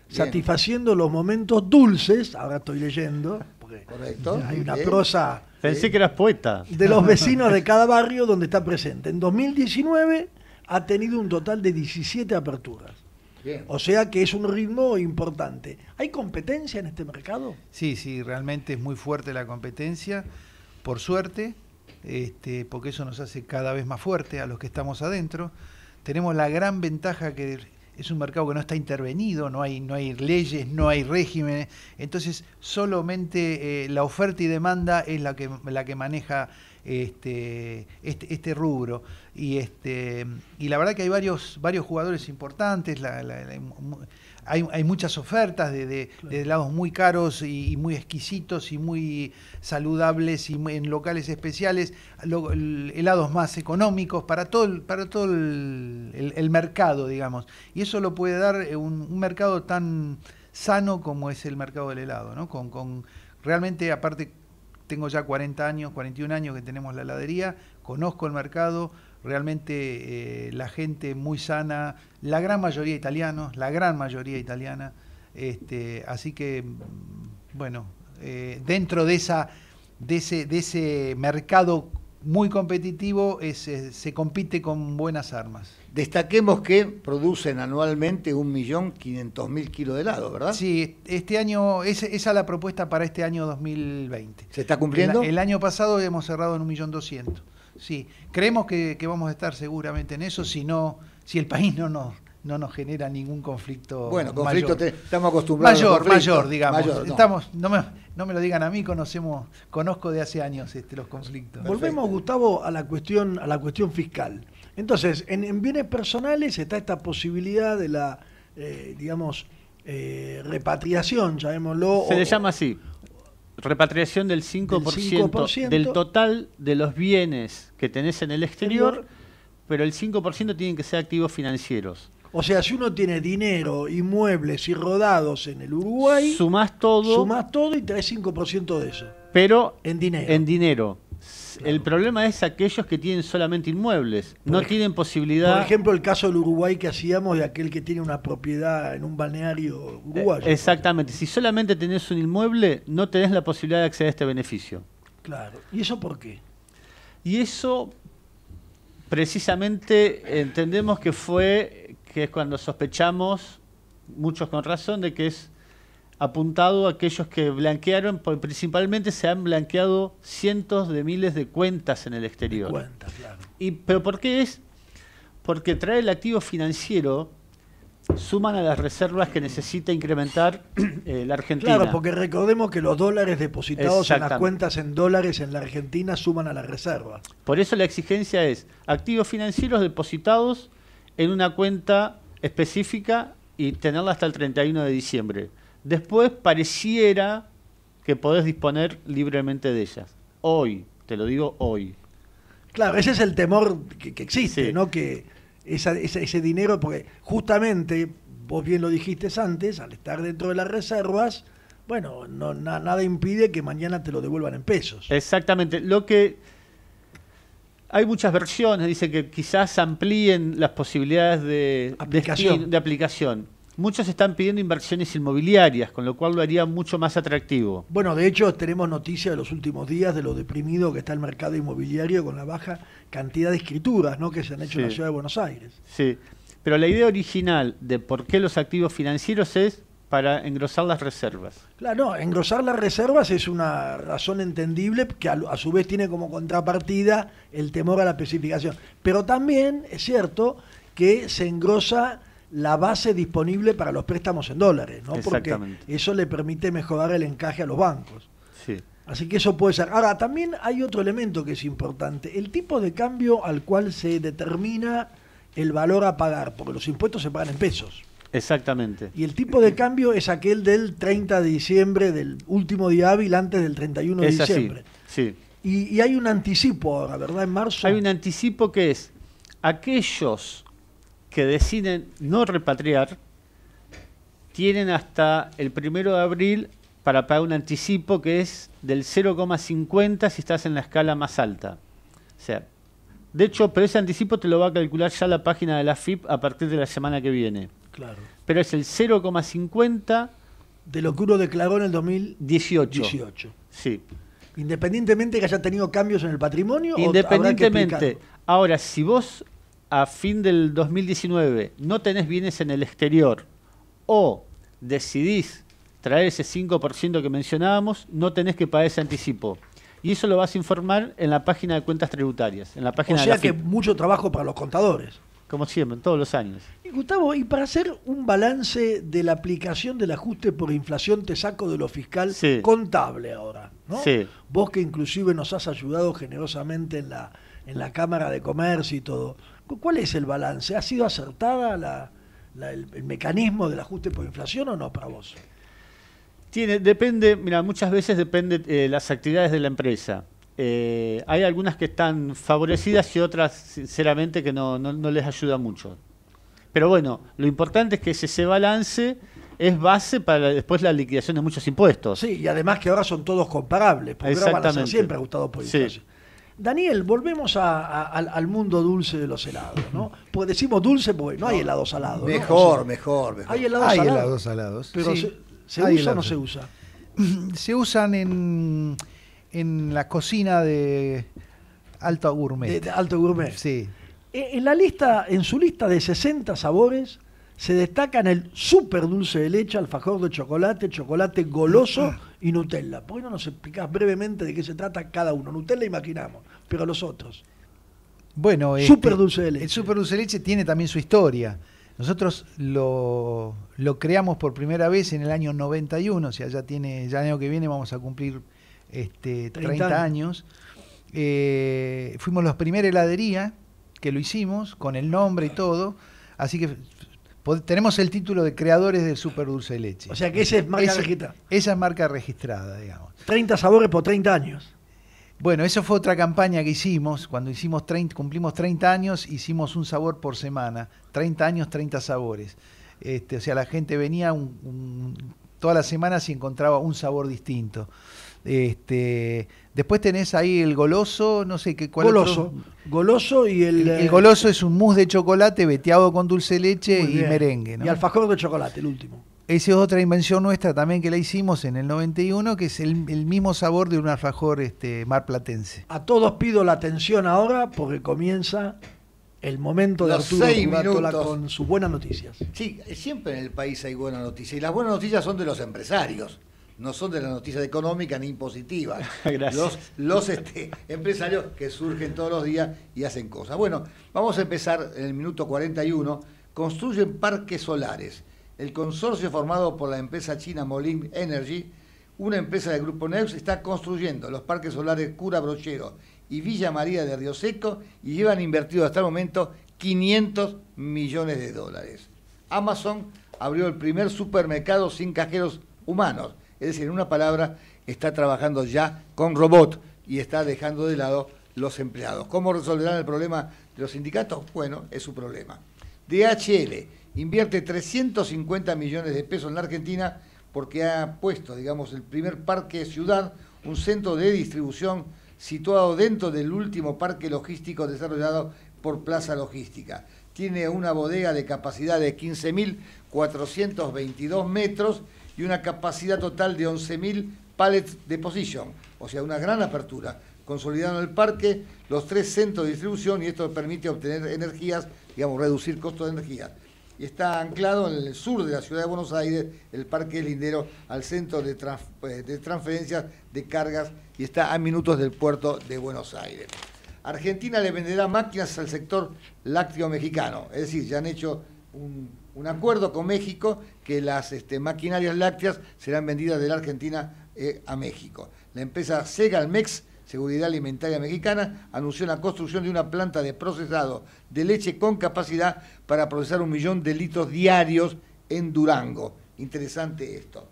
satisfaciendo los momentos dulces, ahora estoy leyendo, Correcto. hay una prosa. Pensé que eras poeta. De los vecinos de cada barrio donde está presente. En 2019 ha tenido un total de 17 aperturas. O sea que es un ritmo importante. ¿Hay competencia en este mercado? Sí, sí, realmente es muy fuerte la competencia, por suerte, este, porque eso nos hace cada vez más fuerte a los que estamos adentro. Tenemos la gran ventaja que es un mercado que no está intervenido, no hay, no hay leyes, no hay régimen. entonces solamente eh, la oferta y demanda es la que, la que maneja este, este, este, rubro. Y, este, y la verdad que hay varios, varios jugadores importantes, hay, muchas ofertas de, helados muy caros y, muy exquisitos y muy saludables y en locales especiales, helados más económicos para todo, el, para todo mercado, digamos. Y eso lo puede dar eh, un, un, mercado tan sano como es el mercado del helado, ¿no? Con, con realmente, aparte, tengo ya 40 años, 41 años que tenemos la heladería, conozco el mercado, Realmente eh, la gente muy sana, la gran mayoría italianos, la gran mayoría italiana. Este, así que, bueno, eh, dentro de, esa, de, ese, de ese mercado muy competitivo, se compite con buenas armas. Destaquemos que producen anualmente 1.500.000 kilos de helado, ¿verdad? Sí, este año, es, esa es la propuesta para este año 2020. ¿Se está cumpliendo? El, el año pasado hemos cerrado en 1.200.000. Sí, creemos que, vamos a estar seguramente en eso, si no, si el país no nos no nos genera ningún conflicto bueno conflicto estamos acostumbrados mayor mayor digamos no. estamos no me, lo digan a mí conocemos conozco de hace años este, los conflictos volvemos Gustavo a la cuestión a la cuestión fiscal entonces en, bienes personales está esta posibilidad de la eh, digamos eh, repatriación, llamémoslo. Se le llama así repatriación del 5%, del, total de los bienes que tenés en el exterior, pero el 5% tienen que ser activos financieros. O sea, si uno tiene dinero, inmuebles y rodados en el Uruguay, sumás todo, sumás todo y traes 5% de eso. Pero en dinero. En dinero el problema es aquellos que tienen solamente inmuebles, no tienen posibilidad. Por ejemplo, el caso del Uruguay que hacíamos de aquel que tiene una propiedad en un balneario uruguayo. exactamente, si solamente tenés un inmueble, no tenés la posibilidad de acceder a este beneficio. Claro, ¿y eso por qué? Y eso precisamente entendemos que fue, que es cuando sospechamos, muchos con razón, de que es apuntado a aquellos que blanquearon, principalmente se han blanqueado cientos de miles de cuentas en el exterior. y, ¿Pero por qué es? Porque trae el activo financiero suman a las reservas que necesita incrementar eh, la Argentina. Claro, porque recordemos que los dólares depositados en las cuentas en dólares en la Argentina suman a las reservas. Por eso la exigencia es activos financieros depositados en una cuenta específica y tenerla hasta el 31 de diciembre. Después pareciera que podés disponer libremente de ellas. Hoy, te lo digo hoy. Claro, ese es el temor que, existe, ¿no? Que ese dinero, porque justamente, vos bien lo dijiste antes, al estar dentro de las reservas, bueno, no, nada impide que mañana te lo devuelvan en pesos. Exactamente. Lo que hay muchas versiones, dice que quizás amplíen las posibilidades de aplicación. Muchos están pidiendo inversiones inmobiliarias, con lo cual lo haría mucho más atractivo. Bueno, de hecho tenemos noticias de los últimos días de lo deprimido que está el mercado inmobiliario con la baja cantidad de escrituras ¿no? que se han hecho en la ciudad de Buenos Aires. Sí, pero la idea original de por qué los activos financieros es para engrosar las reservas. Claro, no, engrosar las reservas es una razón entendible que a, a, su vez tiene como contrapartida el temor a la especificación. Pero también es cierto que se engrosa la base disponible para los préstamos en dólares, ¿no? Porque eso le permite mejorar el encaje a los bancos. Sí. Así que eso puede ser. Ahora, también hay otro elemento que es importante, el tipo de cambio al cual se determina el valor a pagar, porque los impuestos se pagan en pesos. Exactamente. Y el tipo de cambio es aquel del 30 de diciembre, del último día hábil antes del 31 de diciembre. sí. Y, y hay un anticipo ahora, ¿verdad? En marzo. Hay un anticipo que es aquellos que deciden no repatriar tienen hasta el primero de abril para pagar un anticipo que es del 0,50 si estás en la escala más alta. O sea, de hecho, pero ese anticipo te lo va a calcular ya la página de la FIP a partir de la semana que viene. Claro. Pero es el 0,50 de lo que uno declaró en el 2018. 18. Sí. Independientemente que haya tenido cambios en el patrimonio. Independientemente. O Ahora, si vos a fin del 2019 no tenés bienes en el exterior o decidís traer ese 5% que mencionábamos, no tenés que pagar ese anticipo. Y eso lo vas a informar en la página de cuentas tributarias. En la página o sea que mucho trabajo para los contadores. Como siempre, todos los años. Y Gustavo, y para hacer un balance de la aplicación del ajuste por inflación, te saco de lo fiscal contable ahora. Vos que inclusive nos has ayudado generosamente en la, en la Cámara de Comercio y todo. ¿Cuál es el balance? ¿Ha sido acertada el, mecanismo del ajuste por inflación o no para vos? Tiene, depende, mira, muchas veces depende de eh, las actividades de la empresa. Eh, hay algunas que están favorecidas y otras, sinceramente, que no, les ayuda mucho. Pero bueno, lo importante es que ese balance es base para después la liquidación de muchos impuestos. Sí, y además que ahora son todos comparables, porque ahora van siempre ajustados por inflación. Daniel, volvemos al, mundo dulce de los helados, ¿no? Porque decimos dulce porque no, hay helados salados. Mejor, mejor, mejor. Hay helados, salados, Pero ¿se, usa o no se usa? Se usan en, en la cocina de alto gourmet. De, alto gourmet. Sí. Eh, en la lista, en su lista de 60 sabores, se destacan el super dulce de leche, alfajor de chocolate, chocolate goloso ah, ah. y Nutella. ¿Por no nos explicás brevemente de qué se trata cada uno? Nutella imaginamos, pero los otros. Bueno, el este, super dulce de leche. el super dulce de leche tiene también su historia. Nosotros lo, creamos por primera vez en el año 91, o sea, ya tiene, ya el año que viene vamos a cumplir este, 30, años. Eh, fuimos los primera heladería que lo hicimos, con el nombre y todo. Así que tenemos el título de creadores del super dulce de leche. O sea que esa es marca esa, registrada. Esa es marca registrada, digamos. 30 sabores por 30 años. Bueno, eso fue otra campaña que hicimos. Cuando hicimos cumplimos 30 años, hicimos un sabor por semana. 30 años, 30 sabores. Este, o sea, la gente venía un, todas las semanas y encontraba un sabor distinto. Este, después tenés ahí el goloso, no sé qué cuál Goloso. Goloso y el, eh, goloso es un mousse de chocolate veteado con dulce leche y merengue, Y alfajor de chocolate, el último. Esa es otra invención nuestra también que la hicimos en el 91, que es el, mismo sabor de un alfajor este, marplatense. A todos pido la atención ahora porque comienza el momento de Arturo con sus buenas noticias. Sí, siempre en el país hay buenas noticias y las buenas noticias son de los empresarios no son de las noticias económicas ni impositivas los, los este, empresarios que surgen todos los días y hacen cosas. Bueno, vamos a empezar en el minuto 41. Construyen parques solares. El consorcio formado por la empresa china Molin Energy, una empresa del grupo Neus, está construyendo los parques solares Cura Brochero y Villa María de Río Seco y llevan invertido hasta el momento 500 millones de dólares. Amazon abrió el primer supermercado sin cajeros humanos es decir, en una palabra, está trabajando ya con robot y está dejando de lado los empleados. ¿Cómo resolverán el problema de los sindicatos? Bueno, es su problema. DHL invierte 350 millones de pesos en la Argentina porque ha puesto, digamos, el primer parque ciudad, un centro de distribución situado dentro del último parque logístico desarrollado por Plaza Logística. Tiene una bodega de capacidad de 15.422 metros y una capacidad total de 11.000 pallets de posición, o sea, una gran apertura, consolidando el parque, los tres centros de distribución y esto permite obtener energías, digamos, reducir costos de energía. Y está anclado en el sur de la ciudad de Buenos Aires, el parque lindero al centro de, eh, de transferencias de cargas y está a minutos del puerto de Buenos Aires. Argentina le venderá máquinas al sector lácteo mexicano, es decir, ya han hecho un, acuerdo con México que las este, maquinarias lácteas serán vendidas de la Argentina eh, a México. La empresa Segalmex, Seguridad Alimentaria Mexicana, anunció la construcción de una planta de procesado de leche con capacidad para procesar un millón de litros diarios en Durango. Interesante esto.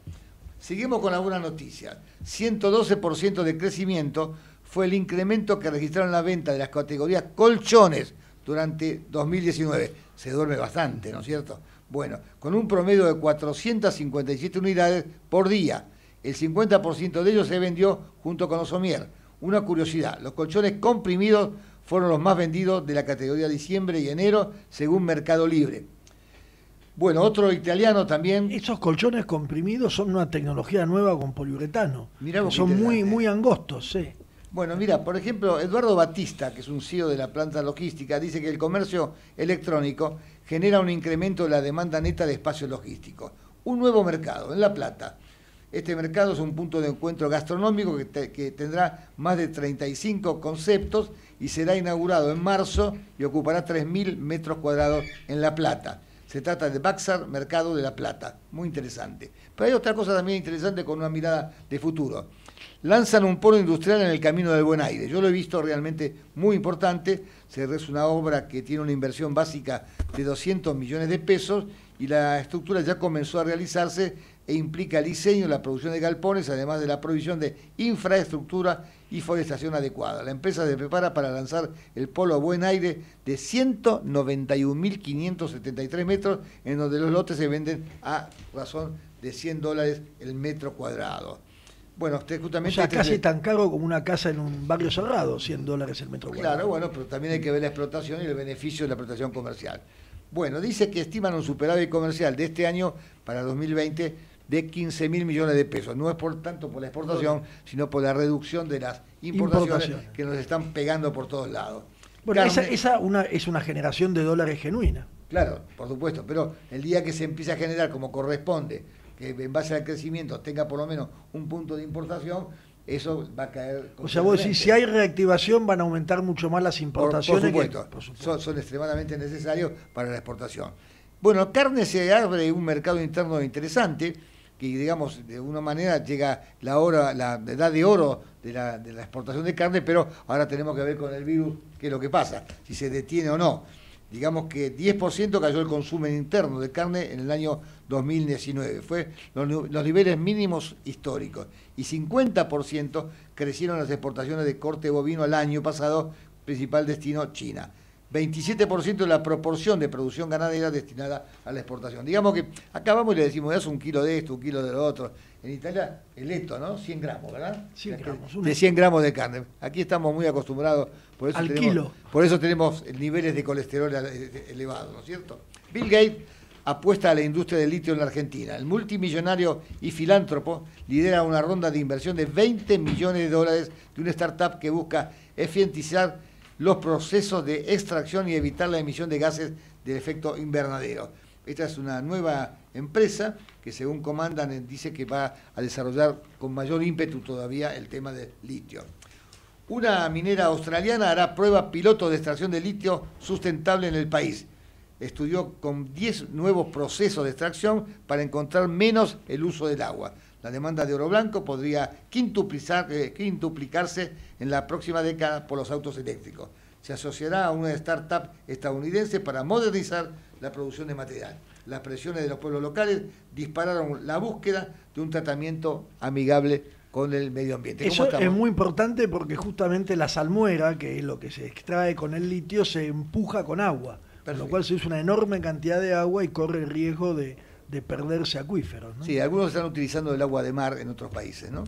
Seguimos con algunas noticias. 112% de crecimiento fue el incremento que registraron la venta de las categorías colchones durante 2019. Se duerme bastante, ¿no es cierto? Bueno, con un promedio de 457 unidades por día. El 50% de ellos se vendió junto con Osomier. Una curiosidad, los colchones comprimidos fueron los más vendidos de la categoría diciembre y enero, según Mercado Libre. Bueno, otro italiano también. Esos colchones comprimidos son una tecnología nueva con poliuretano. Mirá son muy, angostos, sí. Bueno, mira, por ejemplo, Eduardo Batista, que es un CEO de la planta logística, dice que el comercio electrónico genera un incremento de la demanda neta de espacios logísticos. Un nuevo mercado, en La Plata. Este mercado es un punto de encuentro gastronómico que, que tendrá más de 35 conceptos y será inaugurado en marzo y ocupará 3.000 metros cuadrados en La Plata. Se trata de Baxar Mercado de La Plata. Muy interesante. Pero hay otra cosa también interesante con una mirada de futuro lanzan un polo industrial en el camino del Buen Aire. Yo lo he visto realmente muy importante. Se Es una obra que tiene una inversión básica de 200 millones de pesos y la estructura ya comenzó a realizarse e implica el diseño, la producción de galpones, además de la provisión de infraestructura y forestación adecuada. La empresa se prepara para lanzar el polo a Buen Aire de 191.573 metros, en donde los lotes se venden a razón de 100 dólares el metro cuadrado. Bueno, usted justamente. O casi tan caro como una casa en un barrio cerrado, 100 dólares el metro cuadrado. Claro, bueno, pero también hay que ver la explotación y el beneficio de la explotación comercial. Bueno, dice que estiman un superávit comercial de este año para 2020 de 15 mil millones de pesos. No es por tanto por la exportación, sino por la reducción de las importaciones, que nos están pegando por todos lados. Bueno, esa, es una generación de dólares genuina. Claro, por supuesto, pero el día que se empieza a generar como corresponde que en base al crecimiento tenga por lo menos un punto de importación, eso va a caer. O sea, vos decís, si hay reactivación van a aumentar mucho más las importaciones. Por, supuesto, Son, extremadamente necesarios para la exportación. Bueno, carne se abre un mercado interno interesante, que digamos, de una manera llega la hora, la edad de oro de la exportación de carne, pero ahora tenemos que ver con el virus qué es lo que pasa, si se detiene o no digamos que 10% cayó el consumo interno de carne en el año 2019. Fue los, niveles mínimos históricos. Y 50% crecieron las exportaciones de corte bovino al año pasado, principal destino China. 27% de la proporción de producción ganadera destinada a la exportación. Digamos que acabamos y le decimos, es un kilo de esto, un kilo de lo otro en Italia el eto, ¿no? 100 gramos, ¿verdad? De 100 gramos de carne. Aquí estamos muy acostumbrados. Por eso tenemos, Por eso tenemos niveles de colesterol eh, eh, elevados, ¿no es cierto? Bill Gates apuesta a la industria del litio en la Argentina. El multimillonario y filántropo lidera una ronda de inversión de 20 millones de dólares de una startup que busca eficientizar los procesos de extracción y evitar la emisión de gases del efecto invernadero. Esta es una nueva empresa que según comandan eh, dice que va a desarrollar con mayor ímpetu todavía el tema del litio. Una minera australiana hará prueba piloto de extracción de litio sustentable en el país. Estudió con 10 nuevos procesos de extracción para encontrar menos el uso del agua. La demanda de oro blanco podría eh, quintuplicarse en la próxima década por los autos eléctricos. Se asociará a una startup estadounidense para modernizar la producción de material. Las presiones de los pueblos locales dispararon la búsqueda de un tratamiento amigable con el medio ambiente. Eso es muy importante porque justamente la salmuera, que es lo que se extrae con el litio, se empuja con agua, con lo cual se usa una enorme cantidad de agua y corre el riesgo de, de perderse acuíferos. ¿no? Sí, algunos están utilizando el agua de mar en otros países. ¿no?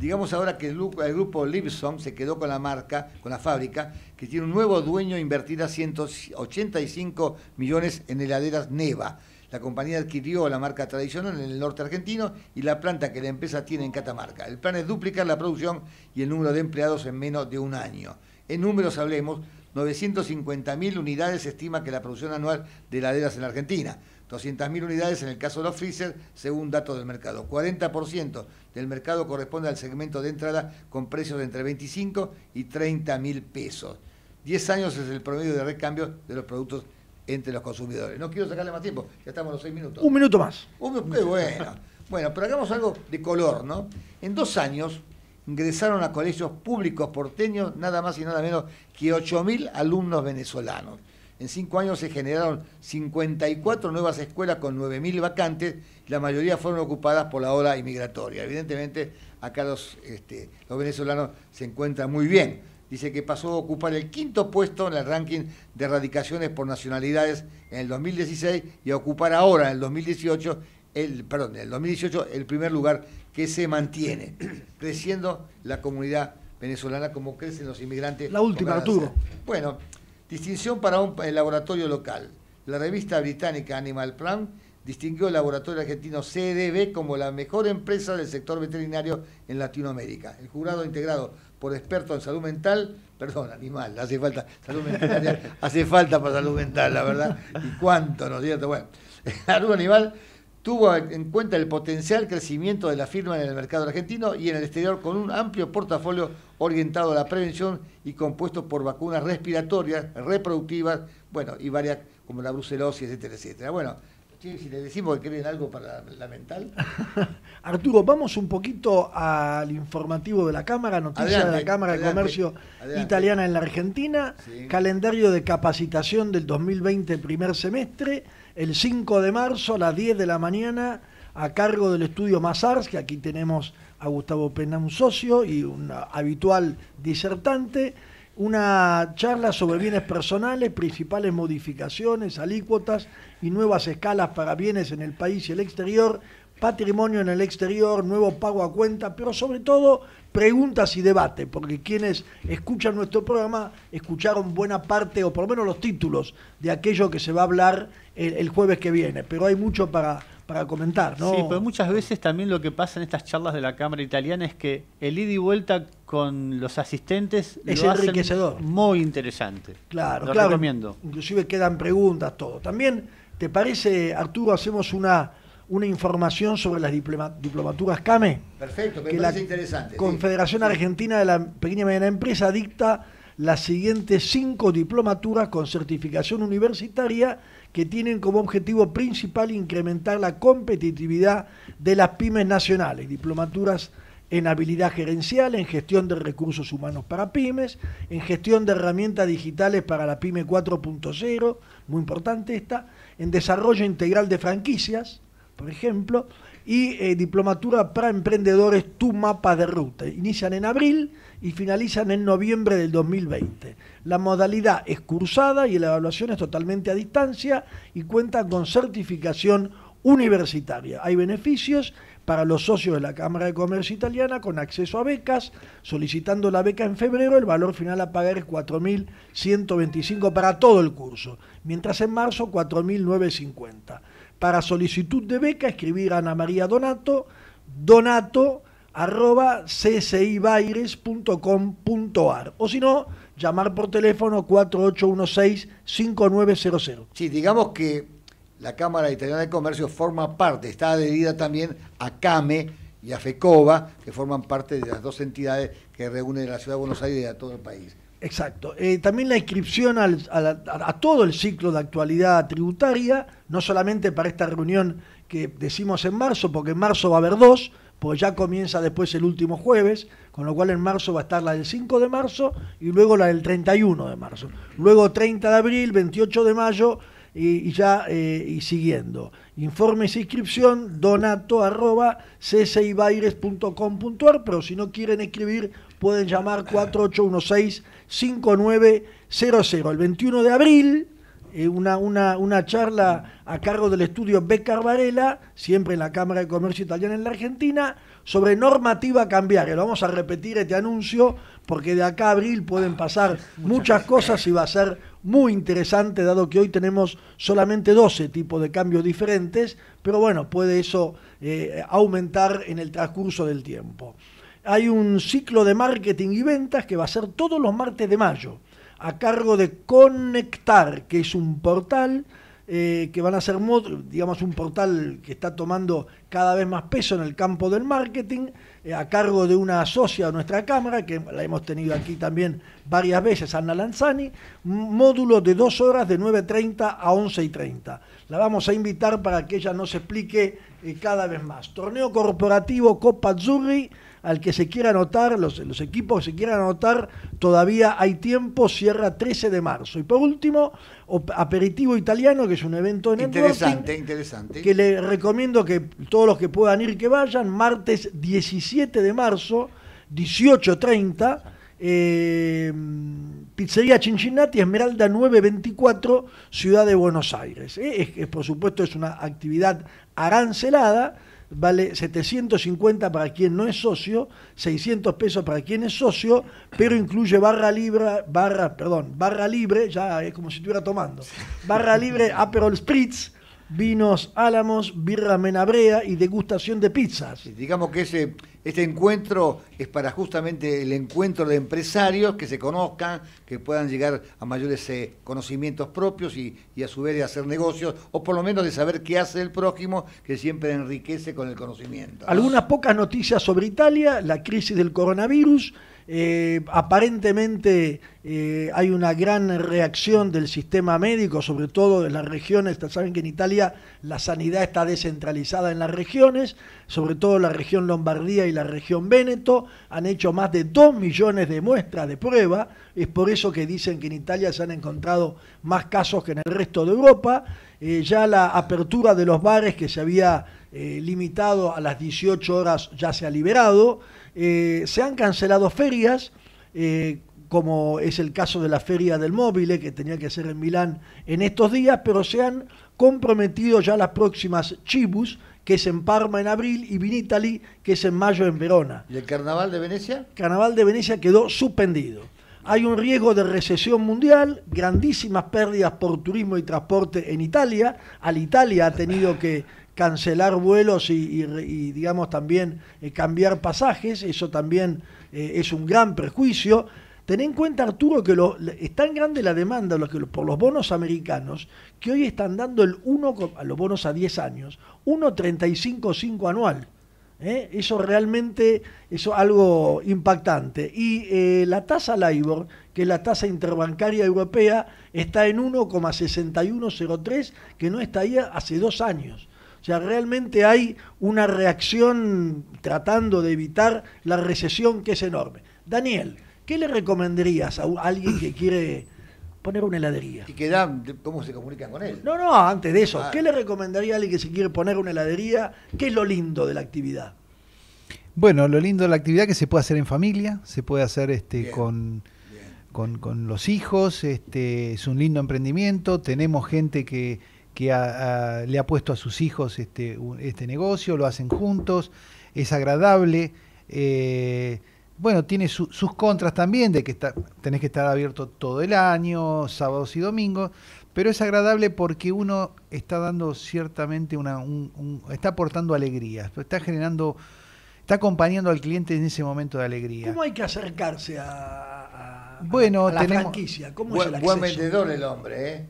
Digamos ahora que el, grupo Libson se quedó con la marca, con la fábrica, que tiene un nuevo dueño invertirá 185 millones en heladeras Neva. La compañía adquirió la marca tradicional en el norte argentino y la planta que la empresa tiene en Catamarca. El plan es duplicar la producción y el número de empleados en menos de un año. En números hablemos, 950.000 unidades se estima que la producción anual de heladeras en la Argentina. 200.000 unidades en el caso de los freezer, según datos del mercado. 40% del mercado corresponde al segmento de entrada con precios de entre 25 y 30.000 pesos. 10 años es el promedio de recambio de los productos entre los consumidores. No quiero sacarle más tiempo, ya estamos a los 6 minutos. Un minuto más. Un, bueno, bueno, pero hagamos algo de color, ¿no? En dos años ingresaron a colegios públicos porteños nada más y nada menos que 8.000 alumnos venezolanos. En cinco años se generaron 54 nuevas escuelas con 9.000 vacantes, la mayoría fueron ocupadas por la ola inmigratoria. Evidentemente, acá los, este, los venezolanos se encuentran muy bien. Dice que pasó a ocupar el quinto puesto en el ranking de erradicaciones por nacionalidades en el 2016 y a ocupar ahora, en el 2018, el, perdón, el 2018 el primer lugar que se mantiene, creciendo la comunidad venezolana como crecen los inmigrantes. La última, Arturo. Bueno, Distinción para un laboratorio local. La revista británica Animal Plan distinguió el laboratorio argentino CDB como la mejor empresa del sector veterinario en Latinoamérica. El jurado integrado por expertos en salud mental, perdón, animal, hace falta salud mental, hace falta para salud mental, la verdad. ¿Y cuánto, no es cierto? Bueno, animal tuvo en cuenta el potencial crecimiento de la firma en el mercado argentino y en el exterior con un amplio portafolio orientado a la prevención y compuesto por vacunas respiratorias, reproductivas, bueno, y varias como la brucelosis, etcétera, etcétera. Bueno, si le decimos que creen algo para la mental. Arturo, vamos un poquito al informativo de la Cámara, noticia de la Cámara de Comercio Italiana en la Argentina, calendario de capacitación del 2020 primer semestre, el 5 de marzo a las 10 de la mañana a cargo del estudio Mazars, que aquí tenemos a Gustavo Pena, un socio y un habitual disertante, una charla sobre bienes personales, principales modificaciones, alícuotas y nuevas escalas para bienes en el país y el exterior, patrimonio en el exterior, nuevo pago a cuenta, pero sobre todo preguntas y debate, porque quienes escuchan nuestro programa escucharon buena parte o por lo menos los títulos de aquello que se va a hablar el, el jueves que viene, pero hay mucho para para comentar, ¿no? Sí, pero muchas veces también lo que pasa en estas charlas de la Cámara Italiana es que el ida y vuelta con los asistentes es enriquecedor. muy interesante. Claro, lo claro. Recomiendo. Inclusive quedan preguntas, todo. También, ¿te parece, Arturo, hacemos una una información sobre las diplomaturas CAME. Perfecto, me parece interesante. Confederación Argentina de la Pequeña y Mediana Empresa dicta las siguientes cinco diplomaturas con certificación universitaria que tienen como objetivo principal incrementar la competitividad de las pymes nacionales, diplomaturas en habilidad gerencial, en gestión de recursos humanos para pymes, en gestión de herramientas digitales para la pyme 4.0, muy importante esta, en desarrollo integral de franquicias, por ejemplo, y eh, Diplomatura para Emprendedores, tu mapa de ruta. Inician en abril y finalizan en noviembre del 2020. La modalidad es cursada y la evaluación es totalmente a distancia y cuenta con certificación universitaria. Hay beneficios para los socios de la Cámara de Comercio Italiana con acceso a becas. Solicitando la beca en febrero, el valor final a pagar es 4.125 para todo el curso, mientras en marzo 4.950. Para solicitud de beca, escribir a Ana María Donato, donato o si no, llamar por teléfono 4816-5900. Sí, digamos que la Cámara Italiana de Comercio forma parte, está adherida también a CAME y a FECOBA, que forman parte de las dos entidades que reúnen la Ciudad de Buenos Aires y a todo el país. Exacto. Eh, también la inscripción a, a, todo el ciclo de actualidad tributaria, no solamente para esta reunión que decimos en marzo, porque en marzo va a haber dos, pues ya comienza después el último jueves, con lo cual en marzo va a estar la del 5 de marzo y luego la del 31 de marzo. Luego 30 de abril, 28 de mayo, y, ya eh, y siguiendo. Informes e inscripción, donato arroba pero si no quieren escribir pueden llamar 4816-5900. Eh. El 21 de abril, eh, una, charla a cargo del estudio B. Carvarela, siempre en la Cámara de Comercio Italiana en la Argentina, sobre normativa cambiar, lo vamos a repetir este anuncio, porque de acá a abril pueden ah, pasar muchas cosas y va a ser muy interesante, dado que hoy tenemos solamente 12 tipos de cambios diferentes, pero bueno, puede eso eh, aumentar en el transcurso del tiempo. Hay un ciclo de marketing y ventas que va a ser todos los martes de mayo, a cargo de Conectar, que es un portal eh, que van a ser, digamos, un portal que está tomando cada vez más peso en el campo del marketing, eh, a cargo de una socia de nuestra Cámara, que la hemos tenido aquí también varias veces, Anna Lanzani, módulo de dos horas de 9.30 a 11.30. La vamos a invitar para que ella nos explique eh, cada vez más. Torneo corporativo Copa Zurri al que se quiera anotar, los, equipos que se quieran anotar, todavía hay tiempo, cierra 13 de marzo. Y por último, Aperitivo Italiano, que es un evento en Interesante, interesante. Que le recomiendo que todos los que puedan ir que vayan, martes 17 de marzo, 18.30. Eh, Pizzería Cincinnati, Esmeralda 924, Ciudad de Buenos Aires. ¿eh? por supuesto, es una actividad arancelada vale 750 para quien no es socio, 600 pesos para quien es socio, pero incluye barra libre, barra, perdón, barra libre, ya es como si estuviera tomando, barra libre Aperol Spritz, vinos Álamos, birra Menabrea y degustación de pizzas. digamos que ese este encuentro es para justamente el encuentro de empresarios que se conozcan, que puedan llegar a mayores eh, conocimientos propios y, a su vez de hacer negocios, o por lo menos de saber qué hace el prójimo, que siempre enriquece con el conocimiento. Algunas pocas noticias sobre Italia, la crisis del coronavirus eh, aparentemente eh, hay una gran reacción del sistema médico, sobre todo en las regiones. Saben que en Italia la sanidad está descentralizada en las regiones, sobre todo la región Lombardía y la región Véneto. Han hecho más de 2 millones de muestras de prueba. Es por eso que dicen que en Italia se han encontrado más casos que en el resto de Europa. Eh, ya la apertura de los bares que se había limitado a las 18 horas ya se ha liberado. Eh, se han cancelado ferias, eh, como es el caso de la feria del móvil, eh, que tenía que hacer en Milán en estos días, pero se han comprometido ya las próximas Chibus, que es en Parma en abril, y Vinitali, que es en mayo en Verona. ¿Y el Carnaval de Venecia? Carnaval de Venecia quedó suspendido. Hay un riesgo de recesión mundial, grandísimas pérdidas por turismo y transporte en Italia. Al Italia ha tenido que cancelar vuelos y, digamos, también eh, cambiar pasajes, eso también eh, es un gran perjuicio. Ten en cuenta, Arturo, que lo, es tan grande la demanda por los bonos americanos que hoy están dando el 1, a los bonos a 10 años, 1,355 anual. ¿eh? Eso realmente es algo impactante. Y la tasa LIBOR, que es la tasa interbancaria europea, está en 1,6103, que no está ahí hace dos años sea, realmente hay una reacción tratando de evitar la recesión que es enorme. Daniel, ¿qué le recomendarías a alguien que quiere poner una heladería. ¿Y que cómo se comunican con él? No, no, antes de eso, ah. ¿qué le recomendaría a alguien que se quiere poner una heladería? ¿Qué es lo lindo de la actividad? Bueno, lo lindo de la actividad es que se puede hacer en familia, se puede hacer este Con, con, con los hijos, este, es un lindo emprendimiento, tenemos gente que que le ha puesto a sus hijos este, este negocio, lo hacen juntos, es agradable. Eh, bueno, tiene sus contras también, de que está, tenés que estar abierto todo el año, sábados y domingos, pero es agradable porque uno está dando ciertamente una. está aportando alegría, está generando. está acompañando al cliente en ese momento de alegría. ¿Cómo hay que acercarse a, a bueno, la franquicia? ¿Cómo es el buen vendedor el hombre, ¿eh?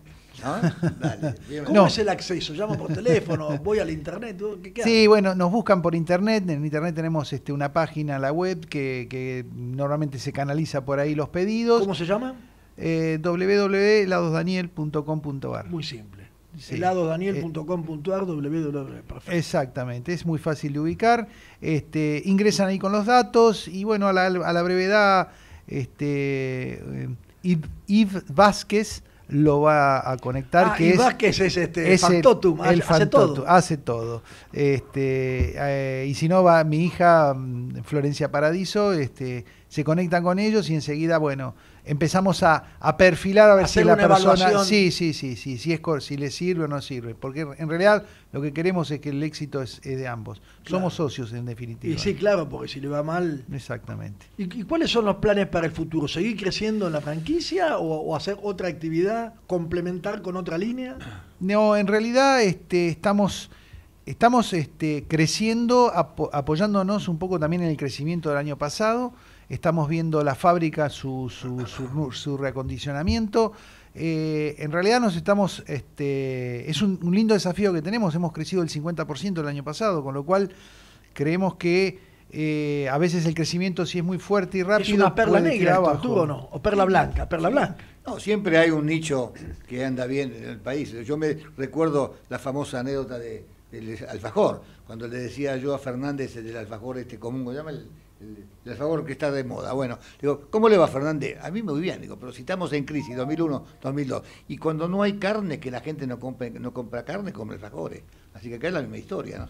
¿Cómo no. es el acceso? ¿Llamo por teléfono? ¿Voy al internet? sí, bueno, nos buscan por internet. En internet tenemos este, una página, la web, que, normalmente se canaliza por ahí los pedidos. ¿Cómo se llama? Eh, www.ladosdaniel.com.ar. Muy simple. Ladosdaniel.com.ar. www. Exactamente, es muy fácil de ubicar. Este, ingresan ahí con los datos y bueno, a la, brevedad, este, Yves eh, Vázquez lo va a conectar. Ah, que este, es, el, fantotum hace, todo. Hace todo. Este, eh, y si no, va mi hija mm, Florencia Paradiso, este, se conectan con ellos y enseguida, bueno, empezamos a, perfilar a ver si la persona. Sí, sí, sí, sí, si, es, si le sirve o no sirve. Porque en realidad lo que queremos es que el éxito es, de ambos. Somos socios en definitiva. Y sí, claro, porque si le va mal. Exactamente. ¿Y, cuáles son los planes para el futuro? ¿Seguir creciendo en la franquicia o, hacer otra actividad? ¿Complementar con otra línea? No, en realidad este, estamos estamos este, creciendo, apoyándonos un poco también en el crecimiento del año pasado estamos viendo la fábrica, su, su, reacondicionamiento. Eh, en realidad nos estamos, este, es un, lindo desafío que tenemos, hemos crecido el 50% el año pasado, con lo cual creemos que eh, a veces el crecimiento si es muy fuerte y rápido. Es una perla negra, tú o no, o perla blanca, perla blanca. No, siempre hay un nicho que anda bien en el país. Yo me recuerdo la famosa anécdota de, del alfajor, cuando le decía yo a Fernández el del alfajor este común, ¿cómo llama el? el, favor que está de moda. Bueno, digo, ¿cómo le va Fernández? A mí voy bien, digo, pero si estamos en crisis 2001, 2002, y cuando no hay carne, que la gente no compra, no compra carne, compra favores. Así que acá es la misma historia, ¿no?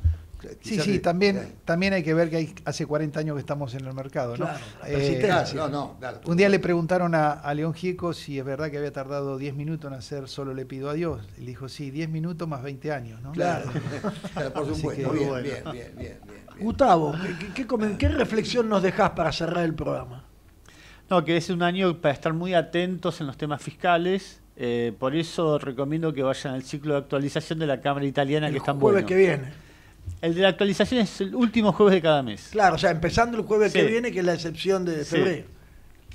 Sí, sí, también, también hay que ver que hace 40 años que estamos en el mercado, ¿no? Eh, un día le preguntaron a, León Gieco si es verdad que había tardado 10 minutos en hacer Solo le pido a Dios. Le dijo, sí, 10 minutos más 20 años, ¿no? Claro, Gustavo, ¿qué, reflexión nos dejas para cerrar el programa? No, que es un año para estar muy atentos en los temas fiscales. Eh, por eso recomiendo que vayan al ciclo de actualización de la Cámara Italiana que está jueves que viene. El de la actualización es el último jueves de cada mes. Claro, o sea, empezando el jueves que viene, que es la excepción de febrero.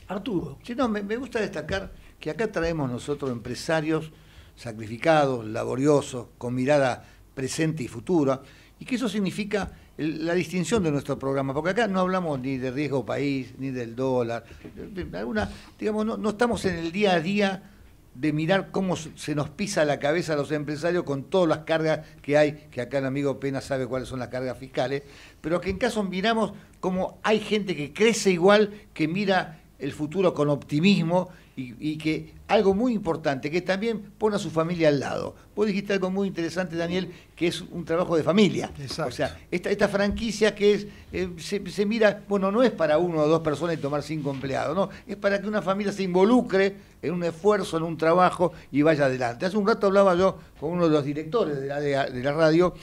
Arturo. Sí, no, me, gusta destacar que acá traemos nosotros empresarios sacrificados, laboriosos, con mirada presente y futura, y que eso significa la distinción de nuestro programa, porque acá no hablamos ni de riesgo país, ni del dólar, digamos, no, no estamos en el día a día de mirar cómo se nos pisa la cabeza a los empresarios con todas las cargas que hay, que acá el amigo Pena sabe cuáles son las cargas fiscales, pero que en caso miramos cómo hay gente que crece igual, que mira el futuro con optimismo y, que algo muy importante, que también pone a su familia al lado. Vos dijiste algo muy interesante, Daniel, que es un trabajo de familia. O sea, esta, franquicia que es, eh, se, mira, bueno, no es para uno o dos personas y tomar cinco empleados, no, es para que una familia se involucre en un esfuerzo, en un trabajo y vaya adelante. Hace un rato hablaba yo con uno de los directores de la, de la radio,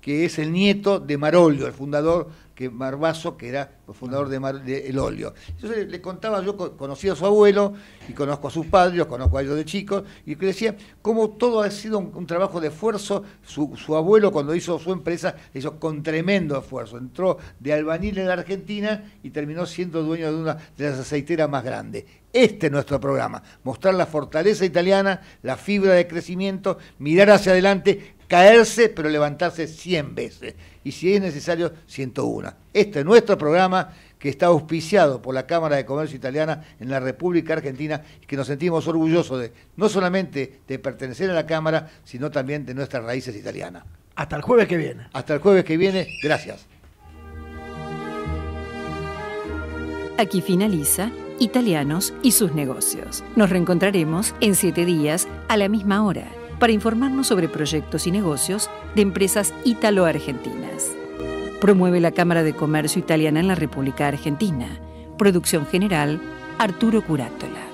que es el nieto de Marolio, el fundador que Marbaso que era el pues, fundador ah. de, El Olio. yo le, contaba, yo conocí a su abuelo y conozco a sus padres, conozco a ellos de chicos, y le decía cómo todo ha sido un, trabajo de esfuerzo. Su, su, abuelo, cuando hizo su empresa, hizo con tremendo esfuerzo. Entró de albanil en la Argentina y terminó siendo dueño de una de las aceiteras más grandes. Este es nuestro programa, mostrar la fortaleza italiana, la fibra de crecimiento, mirar hacia adelante, caerse, pero levantarse 100 veces. Y si es necesario, 101. Este es nuestro programa que está auspiciado por la Cámara de Comercio Italiana en la República Argentina y que nos sentimos orgullosos de no solamente de pertenecer a la Cámara, sino también de nuestras raíces italianas. Hasta el jueves que viene. Hasta el jueves que viene. Gracias. Aquí finaliza Italianos y sus negocios. Nos reencontraremos en siete días a la misma hora para informarnos sobre proyectos y negocios de empresas italo argentinas Promueve la Cámara de Comercio Italiana en la República Argentina. Producción general, Arturo Curátola.